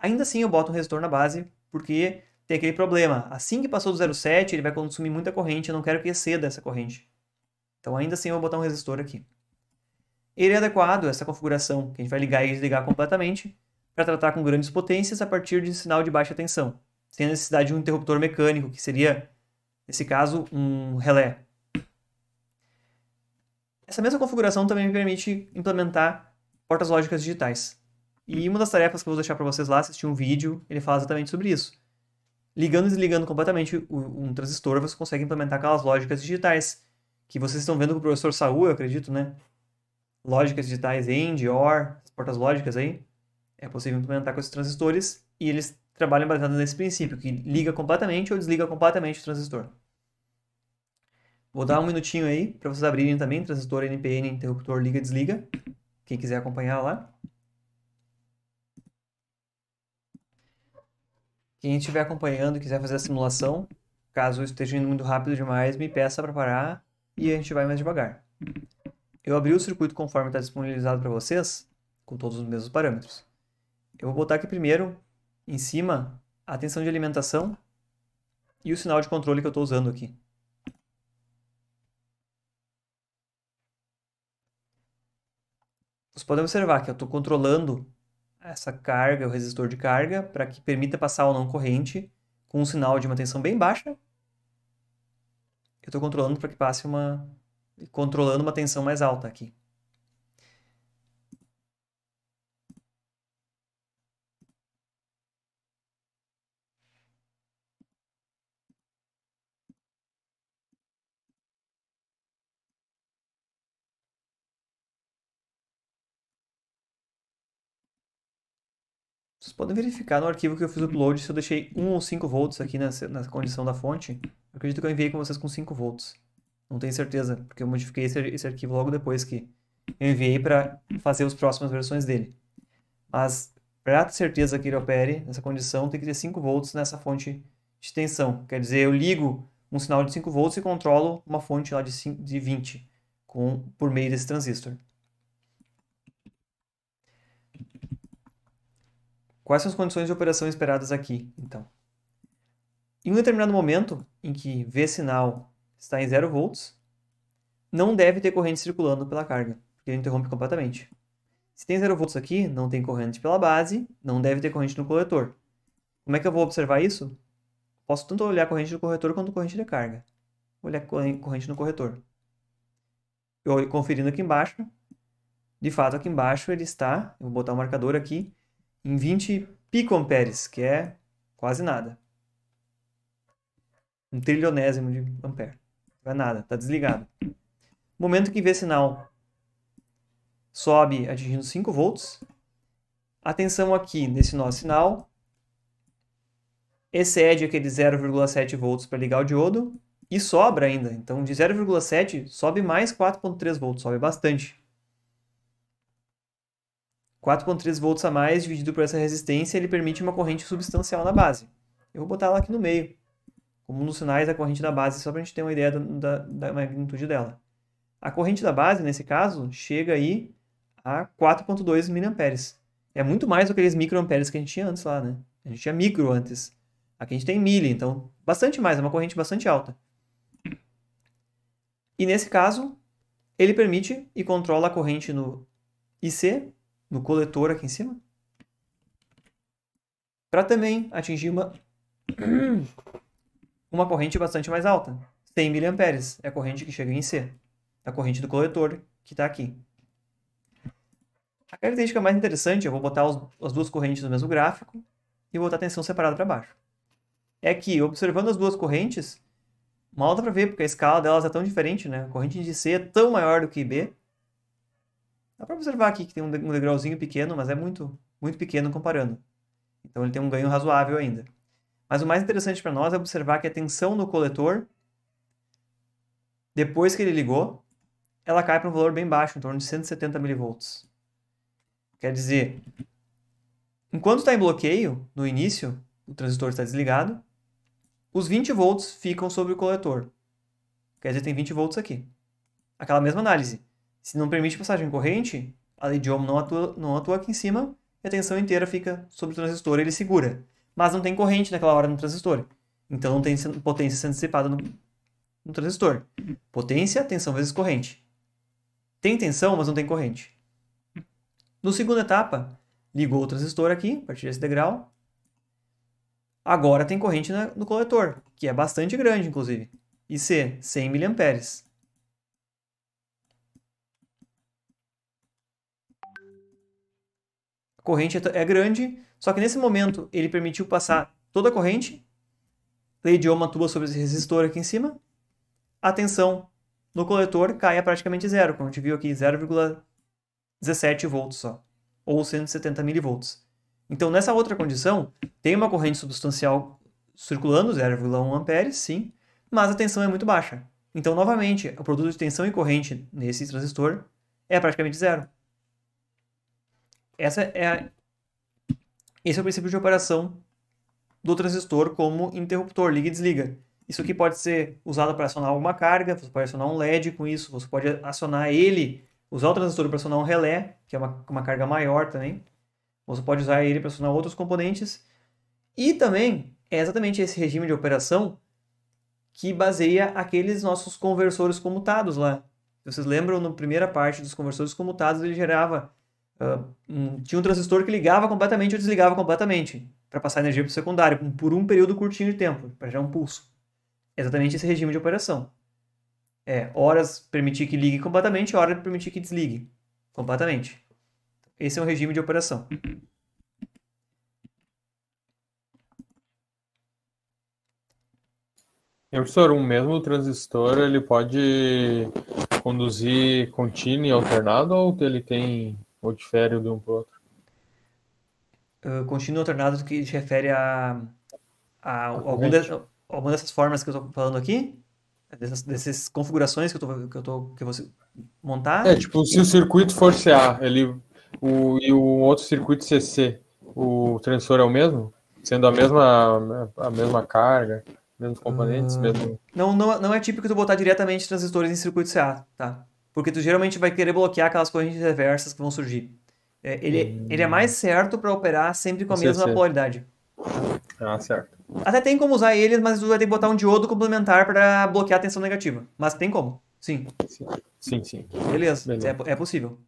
Speaker 1: Ainda assim eu boto um resistor na base, porque tem aquele problema. Assim que passou do 0,7, ele vai consumir muita corrente, eu não quero que exceda essa corrente. Então ainda assim eu vou botar um resistor aqui. Ele é adequado a essa configuração, que a gente vai ligar e desligar completamente, para tratar com grandes potências a partir de um sinal de baixa tensão, sem a necessidade de um interruptor mecânico, que seria, nesse caso, um relé. Essa mesma configuração também me permite implementar portas lógicas digitais. E uma das tarefas que eu vou deixar para vocês lá, assistir um vídeo, ele fala exatamente sobre isso. Ligando e desligando completamente um transistor, você consegue implementar aquelas lógicas digitais, que vocês estão vendo com o professor Saul, eu acredito, né? Lógicas digitais AND, OR, portas lógicas aí é possível implementar com esses transistores e eles trabalham baseado nesse princípio, que liga completamente ou desliga completamente o transistor. Vou dar um minutinho aí para vocês abrirem também, transistor NPN, interruptor liga-desliga, quem quiser acompanhar lá. Quem estiver acompanhando, quiser fazer a simulação, caso esteja indo muito rápido demais, me peça para parar e a gente vai mais devagar. Eu abri o circuito conforme está disponibilizado para vocês, com todos os mesmos parâmetros. Eu vou botar aqui primeiro, em cima, a tensão de alimentação e o sinal de controle que eu estou usando aqui. Vocês podem observar que eu estou controlando essa carga, o resistor de carga, para que permita passar ou não corrente com um sinal de uma tensão bem baixa. Eu estou controlando para que passe uma... controlando uma tensão mais alta aqui. podem verificar no arquivo que eu fiz o upload se eu deixei 1 ou 5 volts aqui nessa, na condição da fonte. Eu acredito que eu enviei com vocês com 5 volts. Não tenho certeza, porque eu modifiquei esse, esse arquivo logo depois que eu enviei para fazer as próximas versões dele. Mas para ter certeza que ele opere nessa condição, tem que ter 5 volts nessa fonte de tensão. Quer dizer, eu ligo um sinal de 5 volts e controlo uma fonte lá de, 5, de 20 com, por meio desse transistor. Quais são as condições de operação esperadas aqui, então? Em um determinado momento em que V sinal está em 0 volts, não deve ter corrente circulando pela carga, porque ele interrompe completamente. Se tem 0 volts aqui, não tem corrente pela base, não deve ter corrente no coletor. Como é que eu vou observar isso? Posso tanto olhar a corrente do corretor quanto a corrente de carga. Vou olhar a corrente no corretor. Eu conferindo aqui embaixo, de fato aqui embaixo ele está, eu vou botar o um marcador aqui, em 20 picoamperes, que é quase nada. Um trilionésimo de ampere. Não é nada, está desligado. Momento que vê sinal sobe atingindo 5 volts. A tensão aqui nesse nosso sinal excede aquele 0,7 volts para ligar o diodo e sobra ainda. Então de 0,7 sobe mais 4,3 volts, sobe bastante. 4,3 volts a mais dividido por essa resistência, ele permite uma corrente substancial na base. Eu vou botar ela aqui no meio, como um dos sinais da corrente da base, só para a gente ter uma ideia da, da magnitude dela. A corrente da base, nesse caso, chega aí a 4,2 mA. É muito mais do que aqueles microamperes que a gente tinha antes lá, né? A gente tinha micro antes. Aqui a gente tem mili, então bastante mais, é uma corrente bastante alta. E nesse caso, ele permite e controla a corrente no IC no coletor aqui em cima. Para também atingir uma, *clears throat* uma corrente bastante mais alta. 100 mA é a corrente que chega em C. É a corrente do coletor que está aqui. A característica mais interessante, eu vou botar os, as duas correntes no mesmo gráfico e botar a tensão separada para baixo. É que, observando as duas correntes, mal dá para ver, porque a escala delas é tão diferente, né? A corrente de C é tão maior do que B, Dá para observar aqui que tem um degrauzinho pequeno, mas é muito, muito pequeno comparando. Então ele tem um ganho razoável ainda. Mas o mais interessante para nós é observar que a tensão no coletor, depois que ele ligou, ela cai para um valor bem baixo, em torno de 170 mV. Quer dizer, enquanto está em bloqueio, no início, o transistor está desligado, os 20 volts ficam sobre o coletor. Quer dizer, tem 20 volts aqui. Aquela mesma análise. Se não permite passagem corrente, a idioma não atua, não atua aqui em cima e a tensão inteira fica sobre o transistor e ele segura. Mas não tem corrente naquela hora no transistor. Então não tem potência sendo dissipada no, no transistor. Potência, tensão vezes corrente. Tem tensão, mas não tem corrente. No segunda etapa, ligou o transistor aqui, a partir desse degrau. Agora tem corrente na, no coletor, que é bastante grande, inclusive. IC, 100 mA. corrente é, é grande, só que nesse momento ele permitiu passar toda a corrente, Lei de Ohm atua sobre esse resistor aqui em cima, a tensão no coletor cai a praticamente zero, como a gente viu aqui, 0,17 volts só, ou 170 milivolts. Então, nessa outra condição, tem uma corrente substancial circulando, 0,1 amperes, sim, mas a tensão é muito baixa. Então, novamente, o produto de tensão e corrente nesse transistor é praticamente zero. Essa é a... Esse é o princípio de operação do transistor como interruptor, liga e desliga. Isso aqui pode ser usado para acionar alguma carga, você pode acionar um LED com isso, você pode acionar ele, usar o transistor para acionar um relé, que é uma, uma carga maior também. Você pode usar ele para acionar outros componentes. E também é exatamente esse regime de operação que baseia aqueles nossos conversores comutados lá. Vocês lembram, na primeira parte dos conversores comutados, ele gerava ah, tinha um transistor que ligava completamente ou desligava completamente para passar energia para o secundário por um período curtinho de tempo, para gerar um pulso. exatamente esse regime de operação. É horas permitir que ligue completamente, horas permitir que desligue completamente. Esse é um regime de operação. professor,
Speaker 2: um mesmo transistor ele pode conduzir contínuo e alternado ou ele tem ou difere de um para o outro?
Speaker 1: Uh, ah, contínuo alternado que se refere a, a algum de, alguma dessas formas que eu estou falando aqui? Dessas, dessas configurações que eu tô, que eu tô que você montar? É, tipo, se
Speaker 2: o circuito for CA ele, o, e o outro circuito CC, o transistor é o mesmo? Sendo a mesma, a mesma carga, mesmos componentes, uh, mesmo...
Speaker 1: Não, não, não é típico tu botar diretamente transistores em circuito CA, tá? Porque tu geralmente vai querer bloquear aquelas correntes reversas que vão surgir. É, ele, hum. ele é mais certo para operar sempre com a sei mesma sei. polaridade. Ah, certo. Até tem como usar eles, mas tu vai ter que botar um diodo complementar para bloquear a tensão negativa. Mas tem como, sim. Sim, sim. sim. Beleza, é, é, possível.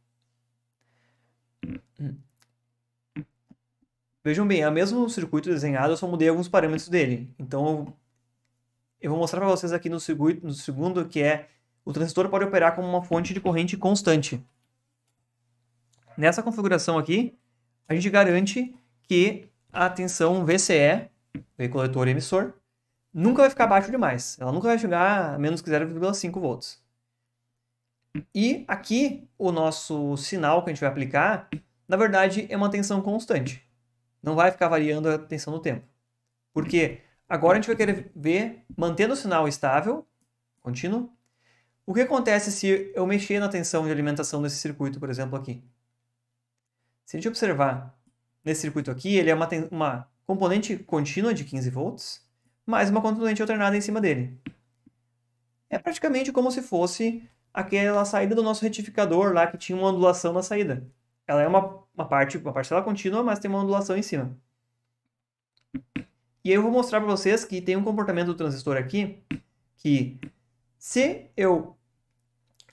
Speaker 1: Vejam bem, é o mesmo circuito desenhado, eu só mudei alguns parâmetros dele. Então, eu vou mostrar para vocês aqui no, circuito, no segundo que é o transistor pode operar como uma fonte de corrente constante. Nessa configuração aqui, a gente garante que a tensão VCE, veículo coletor e emissor, nunca vai ficar abaixo demais. Ela nunca vai chegar a menos que 0,5 volts. E aqui, o nosso sinal que a gente vai aplicar, na verdade, é uma tensão constante. Não vai ficar variando a tensão no tempo. Porque agora a gente vai querer ver, mantendo o sinal estável, contínuo, o que acontece se eu mexer na tensão de alimentação desse circuito, por exemplo, aqui? Se a gente observar nesse circuito aqui, ele é uma, uma componente contínua de 15 volts, mais uma componente alternada em cima dele. É praticamente como se fosse aquela saída do nosso retificador lá que tinha uma ondulação na saída. Ela é uma, uma parte, uma parcela contínua, mas tem uma ondulação em cima. E aí eu vou mostrar para vocês que tem um comportamento do transistor aqui que se eu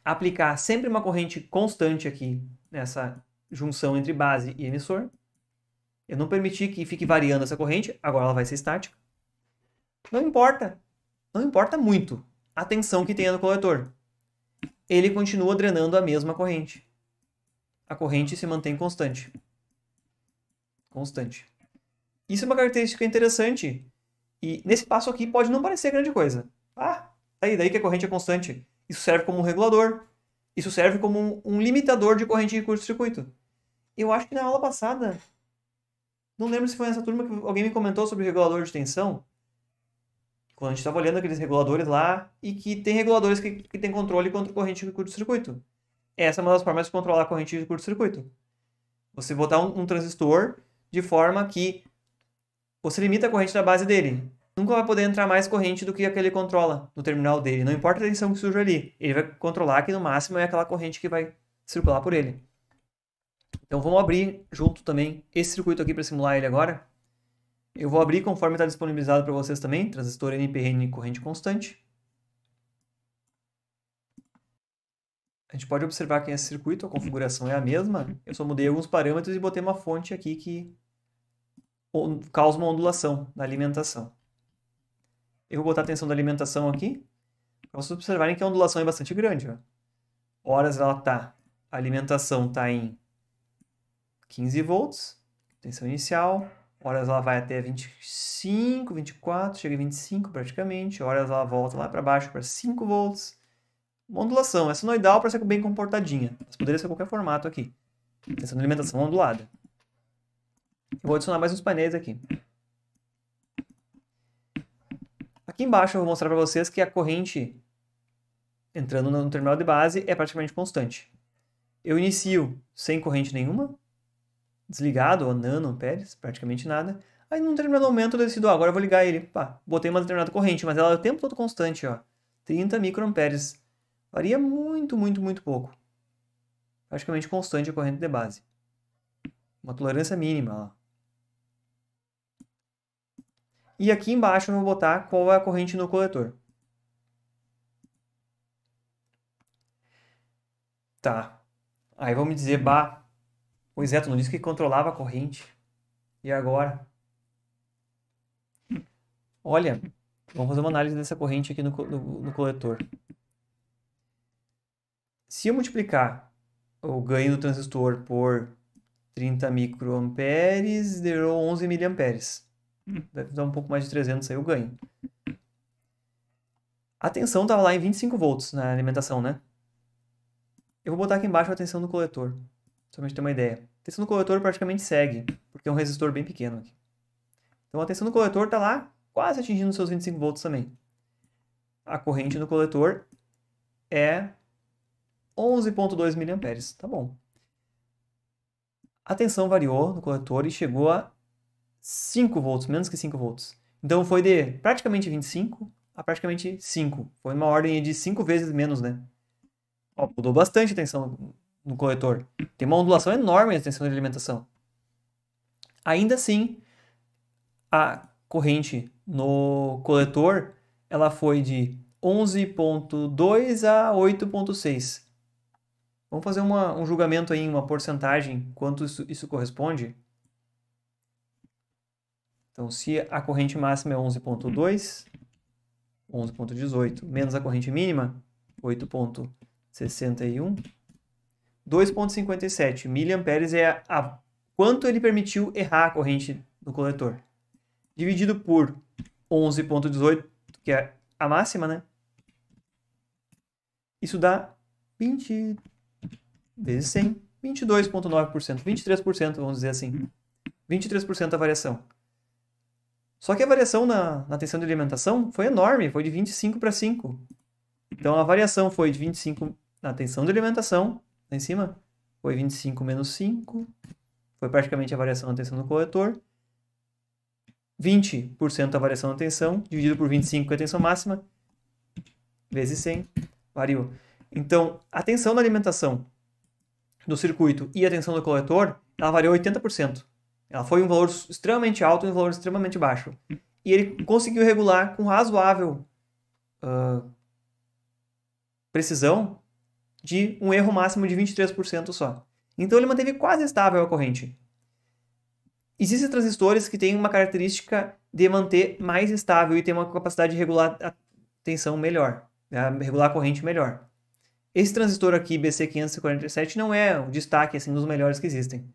Speaker 1: aplicar sempre uma corrente constante aqui nessa junção entre base e emissor. Eu não permiti que fique variando essa corrente, agora ela vai ser estática. Não importa, não importa muito a tensão que tenha no coletor. Ele continua drenando a mesma corrente. A corrente se mantém constante. Constante. Isso é uma característica interessante. E nesse passo aqui pode não parecer grande coisa. Ah, tá aí, daí que a corrente é constante. Isso serve como um regulador. Isso serve como um, um limitador de corrente de curto-circuito. Eu acho que na aula passada, não lembro se foi nessa turma que alguém me comentou sobre regulador de tensão. Quando a gente estava olhando aqueles reguladores lá, e que tem reguladores que, que tem controle contra corrente de curto-circuito. Essa é uma das formas de controlar a corrente de curto-circuito. Você botar um, um transistor de forma que você limita a corrente da base dele nunca vai poder entrar mais corrente do que a que ele controla no terminal dele. Não importa a tensão que surge ali, ele vai controlar que no máximo é aquela corrente que vai circular por ele. Então vamos abrir junto também esse circuito aqui para simular ele agora. Eu vou abrir conforme está disponibilizado para vocês também, transistor NPN corrente constante. A gente pode observar que esse circuito, a configuração é a mesma, eu só mudei alguns parâmetros e botei uma fonte aqui que causa uma ondulação na alimentação. Eu vou botar a tensão da alimentação aqui, para vocês observarem que a ondulação é bastante grande. Ó. Horas ela tá, a alimentação está em 15 volts, tensão inicial, horas ela vai até 25, 24, chega a 25 praticamente, horas ela volta lá para baixo para 5 volts. Uma ondulação, é sinoidal para ser bem comportadinha, mas poderia ser qualquer formato aqui. Tensão de alimentação ondulada. Eu vou adicionar mais uns painéis aqui. Aqui embaixo eu vou mostrar para vocês que a corrente entrando no terminal de base é praticamente constante. Eu inicio sem corrente nenhuma, desligado, ou nano, amperes, praticamente nada. Aí num determinado momento eu decido, ah, agora eu vou ligar ele. Pá, botei uma determinada corrente, mas ela é o tempo todo constante, ó. 30 microamperes. Varia muito, muito, muito pouco. Praticamente constante a corrente de base. Uma tolerância mínima, ó. E aqui embaixo eu vou botar qual é a corrente no coletor. Tá. Aí vamos dizer, bah, o Zeto é, não disse que controlava a corrente. E agora? Olha, vamos fazer uma análise dessa corrente aqui no, no, no coletor. Se eu multiplicar o ganho do transistor por 30 microamperes, deu 11 miliamperes deve dar um pouco mais de 300 aí eu ganho. A tensão estava lá em 25 volts na alimentação, né? Eu vou botar aqui embaixo a tensão do coletor, só pra gente ter uma ideia. A tensão do coletor praticamente segue, porque é um resistor bem pequeno aqui. Então a tensão do coletor está lá quase atingindo seus 25 volts também. A corrente no coletor é 11.2 mA, tá bom. A tensão variou no coletor e chegou a 5 volts, menos que 5 volts. Então foi de praticamente 25 a praticamente 5. Foi uma ordem de 5 vezes menos, né? Ó, mudou bastante a tensão no coletor. Tem uma ondulação enorme na tensão de alimentação. Ainda assim, a corrente no coletor ela foi de 11.2 a 8.6. Vamos fazer uma, um julgamento aí, uma porcentagem, quanto isso, isso corresponde? Então, se a corrente máxima é 11.2, 11.18, menos a corrente mínima, 8.61, 2.57 miliamperes é a, a, quanto ele permitiu errar a corrente do coletor. Dividido por 11.18, que é a máxima, né? Isso dá 20 vezes 100, 22.9%, 23%, vamos dizer assim. 23% da variação. Só que a variação na, na tensão de alimentação foi enorme, foi de 25 para 5. Então a variação foi de 25 na tensão de alimentação, lá em cima, foi 25 menos 5, foi praticamente a variação na tensão do coletor. 20% a variação na tensão, dividido por 25, que é a tensão máxima, vezes 100, variou. Então, a tensão da alimentação do circuito e a tensão do coletor, ela variou 80%. Ela foi um valor extremamente alto e um valor extremamente baixo. E ele conseguiu regular com razoável uh, precisão de um erro máximo de 23% só. Então ele manteve quase estável a corrente. Existem transistores que têm uma característica de manter mais estável e ter uma capacidade de regular a tensão melhor, né, regular a corrente melhor. Esse transistor aqui, BC547, não é um destaque, assim, dos melhores que existem.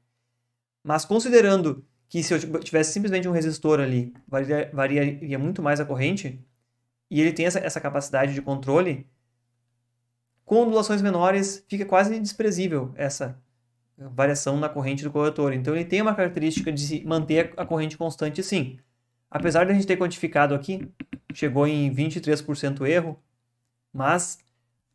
Speaker 1: Mas considerando que se eu tivesse simplesmente um resistor ali, varia, variaria muito mais a corrente, e ele tem essa, essa capacidade de controle, com ondulações menores fica quase desprezível essa eh, variação na corrente do coletor. Então ele tem uma característica de manter a corrente constante sim. Apesar de a gente ter quantificado aqui, chegou em 23% erro, mas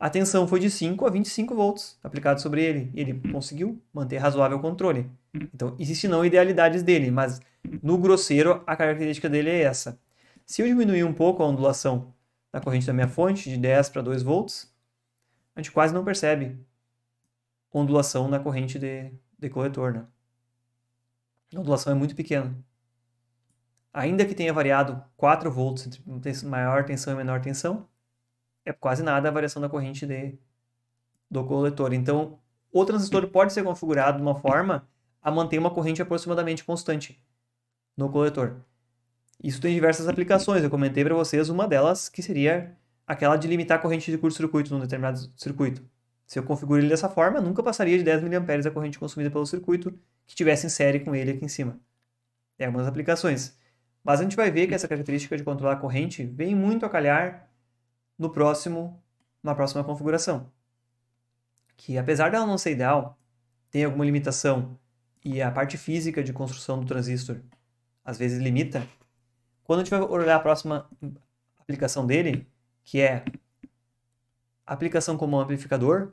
Speaker 1: a tensão foi de 5 a 25 volts aplicado sobre ele, e ele conseguiu manter razoável controle. Hum. Então, existem não idealidades dele, mas no grosseiro a característica dele é essa. Se eu diminuir um pouco a ondulação da corrente da minha fonte, de 10 para 2 volts, a gente quase não percebe ondulação na corrente de, de coletor. Né? A ondulação é muito pequena. Ainda que tenha variado 4 volts entre maior tensão e menor tensão, é quase nada a variação da corrente de, do coletor. Então, o transistor pode ser configurado de uma forma a manter uma corrente aproximadamente constante no coletor. Isso tem diversas aplicações, eu comentei para vocês uma delas que seria aquela de limitar a corrente de curto-circuito num determinado circuito. Se eu configuro ele dessa forma, nunca passaria de 10 mA a corrente consumida pelo circuito que tivesse em série com ele aqui em cima. É uma das aplicações. Mas a gente vai ver que essa característica de controlar a corrente vem muito a calhar no próximo, na próxima configuração. Que apesar dela não ser ideal, tem alguma limitação e a parte física de construção do transistor às vezes limita. Quando a gente vai olhar a próxima aplicação dele, que é a aplicação como amplificador,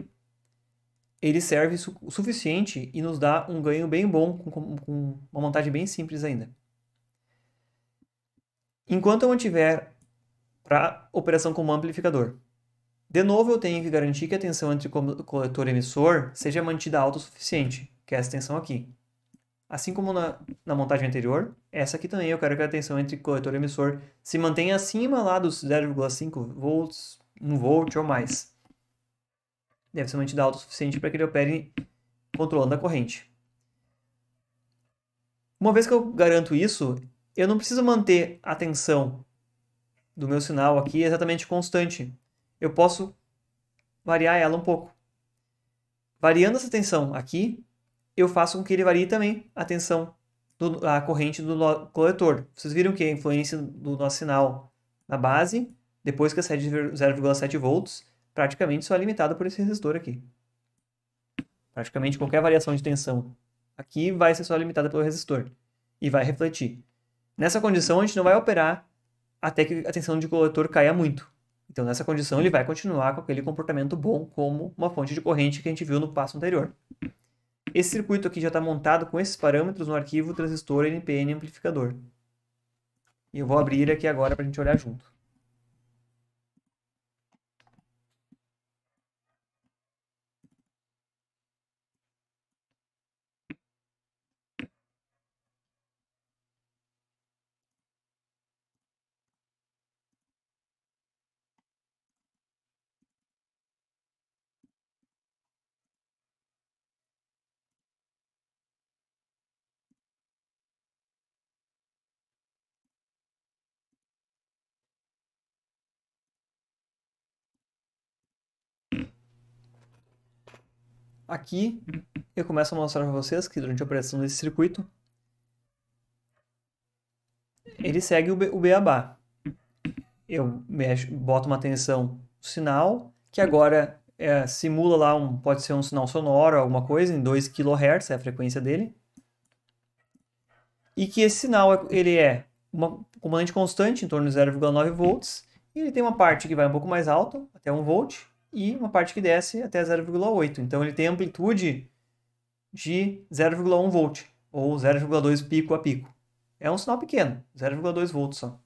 Speaker 1: ele serve o suficiente e nos dá um ganho bem bom, com, com uma montagem bem simples ainda. Enquanto eu mantiver para operação como amplificador. De novo, eu tenho que garantir que a tensão entre coletor e emissor seja mantida alta o suficiente, que é essa tensão aqui. Assim como na, na, montagem anterior, essa aqui também eu quero que a tensão entre coletor e emissor se mantenha acima lá dos 0,5 volts, 1 volt ou mais. Deve ser mantida alta o suficiente para que ele opere controlando a corrente. Uma vez que eu garanto isso, eu não preciso manter a tensão do meu sinal aqui é exatamente constante. Eu posso variar ela um pouco. Variando essa tensão aqui, eu faço com que ele varie também a tensão da corrente do coletor. Vocês viram que a influência do nosso sinal na base, depois que de é 0,7 volts, praticamente só é limitada por esse resistor aqui. Praticamente qualquer variação de tensão aqui vai ser só limitada pelo resistor e vai refletir. Nessa condição, a gente não vai operar até que a tensão de coletor caia muito. Então, nessa condição, ele vai continuar com aquele comportamento bom como uma fonte de corrente que a gente viu no passo anterior. Esse circuito aqui já está montado com esses parâmetros no arquivo transistor NPN amplificador. E eu vou abrir aqui agora para a gente olhar junto. Aqui eu começo a mostrar para vocês que durante a operação desse circuito ele segue o, B, o beabá. Eu mexo, boto uma tensão sinal, que agora é, simula lá, um, pode ser um sinal sonoro, alguma coisa, em 2 kHz, é a frequência dele. E que esse sinal ele é uma componente constante, em torno de 0,9 volts, e ele tem uma parte que vai um pouco mais alta, até 1 volt, e uma parte que desce até 0,8. Então ele tem amplitude de 0,1 volt ou 0,2 pico a pico. É um sinal pequeno, 0,2 volts só.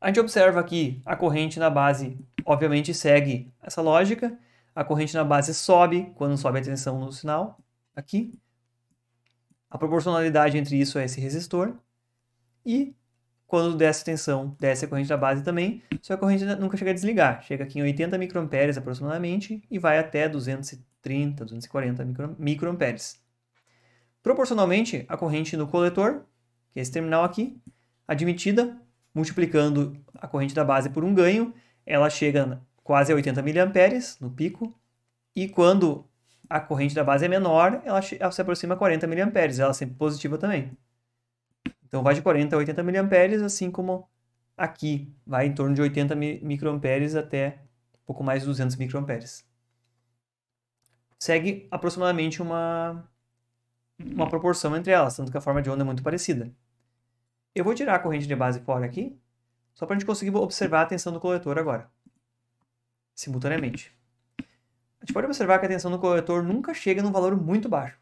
Speaker 1: A gente observa que a corrente na base, obviamente, segue essa lógica. A corrente na base sobe quando sobe a tensão no sinal, aqui. A proporcionalidade entre isso é esse resistor. E quando desce tensão, desce a corrente da base também, só que a corrente nunca chega a desligar. Chega aqui em 80 microamperes aproximadamente e vai até 230, 240 micro, microamperes. Proporcionalmente, a corrente no coletor, que é esse terminal aqui, admitida, multiplicando a corrente da base por um ganho, ela chega quase a 80 miliamperes no pico, e quando a corrente da base é menor, ela, se aproxima a 40 miliamperes, ela é sempre positiva também. Então vai de 40 a 80 mA, assim como aqui vai em torno de 80 microamperes até um pouco mais de 200 microamperes. Segue aproximadamente uma, uma proporção entre elas, tanto que a forma de onda é muito parecida. Eu vou tirar a corrente de base fora aqui, só para a gente conseguir observar a tensão do coletor agora, simultaneamente. A gente pode observar que a tensão do coletor nunca chega num valor muito baixo.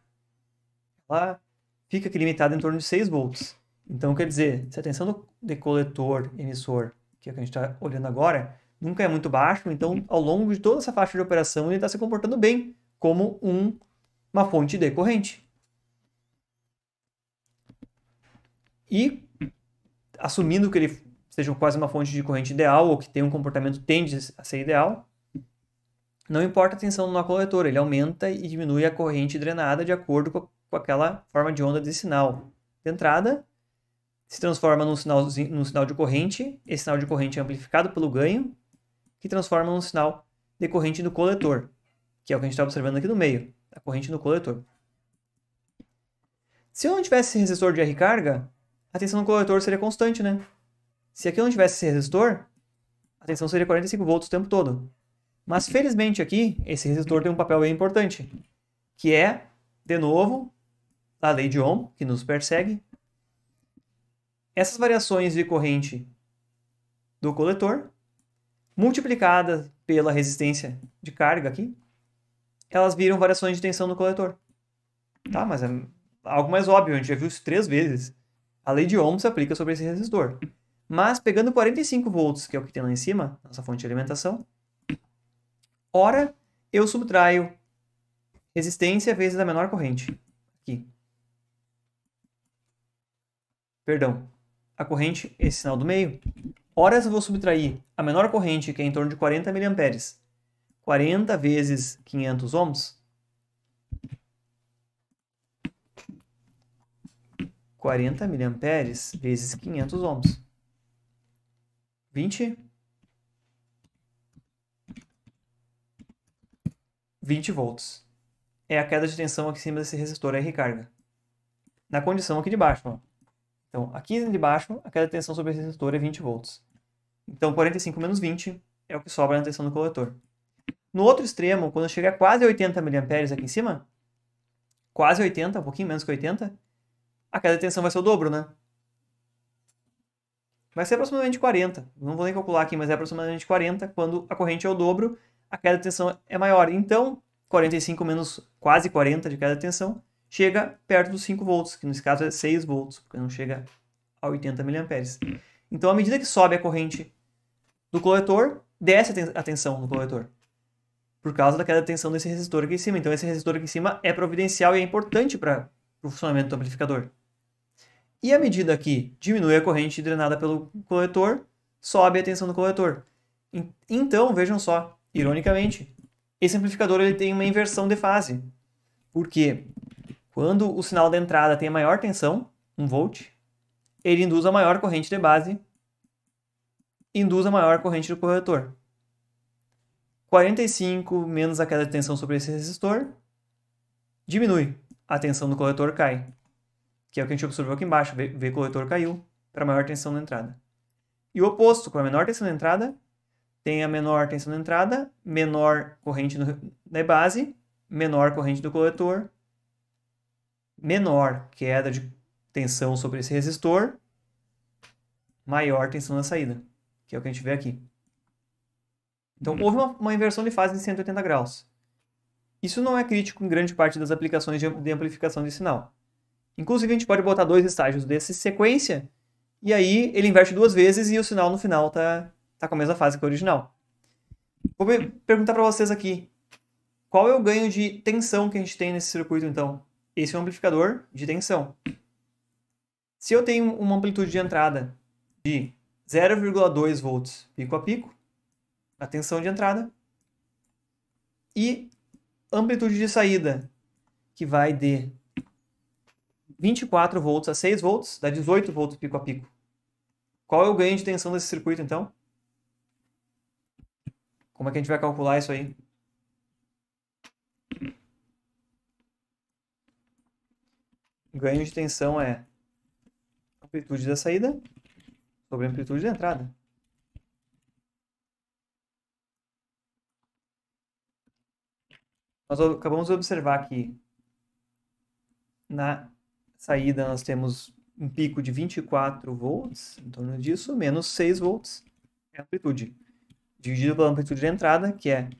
Speaker 1: Ela fica aqui limitada em torno de 6 volts. Então, quer dizer, se a tensão do, de coletor emissor, que é o que a gente está olhando agora, nunca é muito baixo, então uhum. ao longo de toda essa faixa de operação ele está se comportando bem, como um, uma fonte de corrente. E assumindo que ele seja quase uma fonte de corrente ideal ou que tenha um comportamento tende a ser ideal, não importa a tensão no coletor, ele aumenta e diminui a corrente drenada de acordo com, com aquela forma de onda de sinal de entrada se transforma num, sinal num sinal de corrente. Esse sinal de corrente é amplificado pelo ganho, que transforma num sinal de corrente no coletor, que é o que a gente está observando aqui no meio, a corrente no coletor. Se eu não tivesse esse resistor de R carga, a tensão no coletor seria constante, né? Se aqui eu não tivesse esse resistor, a tensão seria 45 volts o tempo todo. Mas felizmente aqui, esse resistor tem um papel bem importante, que é, de novo, a lei de Ohm, que nos persegue, essas variações de corrente do coletor, multiplicadas pela resistência de carga aqui, elas viram variações de tensão no coletor. Tá, mas é algo mais óbvio, a gente já viu isso três vezes. A lei de Ohm se aplica sobre esse resistor. Mas pegando 45 volts, que é o que tem lá em cima, nossa fonte de alimentação, ora eu subtraio resistência vezes a menor corrente. Aqui. Perdão, a corrente, esse sinal do meio. Ora, se eu vou subtrair a menor corrente, que é em torno de 40 mA, 40 vezes 500 ohms, 40 mA vezes 500 ohms. 20. 20 volts. É a queda de tensão aqui em cima desse resistor R carga. Na condição aqui de baixo, ó. Então, aqui embaixo, de tensão sobre esse resistor é 20 volts. Então, 45 menos 20 é o que sobra na tensão do coletor. No outro extremo, quando chega a quase 80 mA aqui em cima, quase 80, um pouquinho menos que 80, a queda de tensão vai ser o dobro, né? Vai ser aproximadamente 40. Não vou nem calcular aqui, mas é aproximadamente 40. Quando a corrente é o dobro, a queda de tensão é maior. Então, 45 menos quase 40 de queda de tensão chega perto dos 5 volts, que nesse caso é 6 volts, porque não chega a 80 mA. Então, à medida que sobe a corrente do coletor, desce a tensão do coletor, por causa da queda de tensão desse resistor aqui em cima. Então, esse resistor aqui em cima é providencial e é importante para o funcionamento do amplificador. E à medida que diminui a corrente drenada pelo coletor, sobe a tensão do coletor. Então, vejam só, ironicamente, esse amplificador ele tem uma inversão de fase. Porque quando o sinal da entrada tem a maior tensão, 1 volt, ele induz a maior corrente de base, induz a maior corrente do corretor. 45 menos a queda de tensão sobre esse resistor, diminui. A tensão do coletor cai, que é o que a gente observou aqui embaixo. V coletor caiu para maior tensão na entrada. E o oposto, com a menor tensão na entrada, tem a menor tensão na entrada, menor corrente da na base, menor corrente do coletor, menor queda de tensão sobre esse resistor, maior tensão na saída, que é o que a gente vê aqui. Então, houve uma, uma inversão de fase de 180 graus. Isso não é crítico em grande parte das aplicações de, de amplificação de sinal. Inclusive, a gente pode botar dois estágios desse sequência, e aí ele inverte duas vezes e o sinal no final tá, tá com a mesma fase que o original. Vou perguntar para vocês aqui, qual é o ganho de tensão que a gente tem nesse circuito, então? esse é o amplificador de tensão. Se eu tenho uma amplitude de entrada de 0,2 volts pico a pico, a tensão de entrada, e amplitude de saída, que vai de 24 volts a 6 volts, dá 18 volts pico a pico. Qual é o ganho de tensão desse circuito, então? Como é que a gente vai calcular isso aí? ganho de tensão é amplitude da saída sobre amplitude da entrada. Nós acabamos de observar que na saída nós temos um pico de 24 volts, em torno disso, menos 6 volts é a amplitude. Dividido pela amplitude da entrada, que é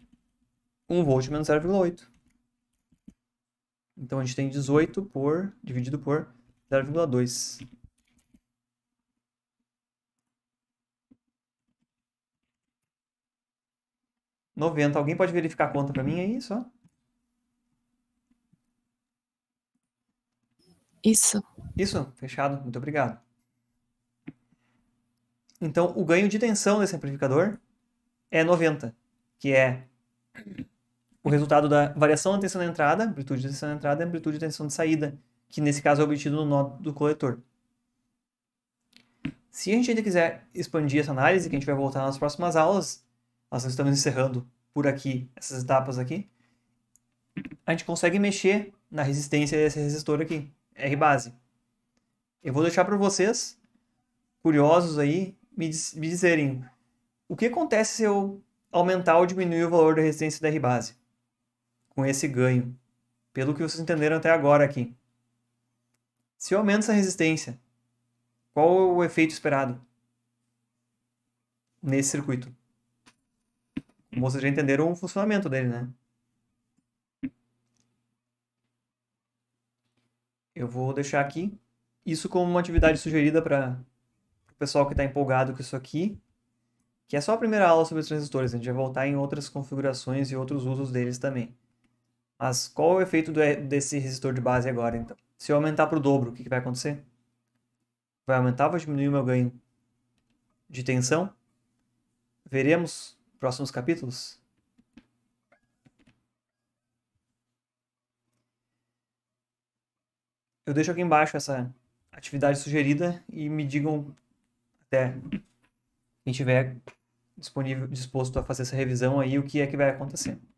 Speaker 1: 1 volt menos 0,8. Então a gente tem 18 por, dividido por 0,2. Noventa. Alguém pode verificar a conta para mim aí, só? Isso. Isso, fechado. Muito obrigado. Então, o ganho de tensão desse amplificador é 90, que é o resultado da variação da tensão de entrada, amplitude de tensão de entrada e amplitude de tensão de saída, que nesse caso é obtido no nó do coletor. Se a gente ainda quiser expandir essa análise, que a gente vai voltar nas próximas aulas, nós estamos encerrando por aqui essas etapas aqui, a gente consegue mexer na resistência desse resistor aqui, R base. Eu vou deixar para vocês, curiosos aí, me, me dizerem o que acontece se eu aumentar ou diminuir o valor da resistência da R base com esse ganho, pelo que vocês entenderam até agora aqui. Se eu aumento essa resistência, qual é o efeito esperado nesse circuito? Como vocês já entenderam o funcionamento dele, né? Eu vou deixar aqui isso como uma atividade sugerida para o pessoal que está empolgado com isso aqui, que é só a primeira aula sobre os transistores. A gente vai voltar em outras configurações e outros usos deles também. Mas qual é o efeito do, desse resistor de base agora, então? Se eu aumentar para o dobro, o que, que vai acontecer? Vai aumentar ou vai diminuir o meu ganho de tensão? Veremos próximos capítulos. Eu deixo aqui embaixo essa atividade sugerida e me digam até quem tiver disponível, disposto a fazer essa revisão aí o que é que vai acontecer.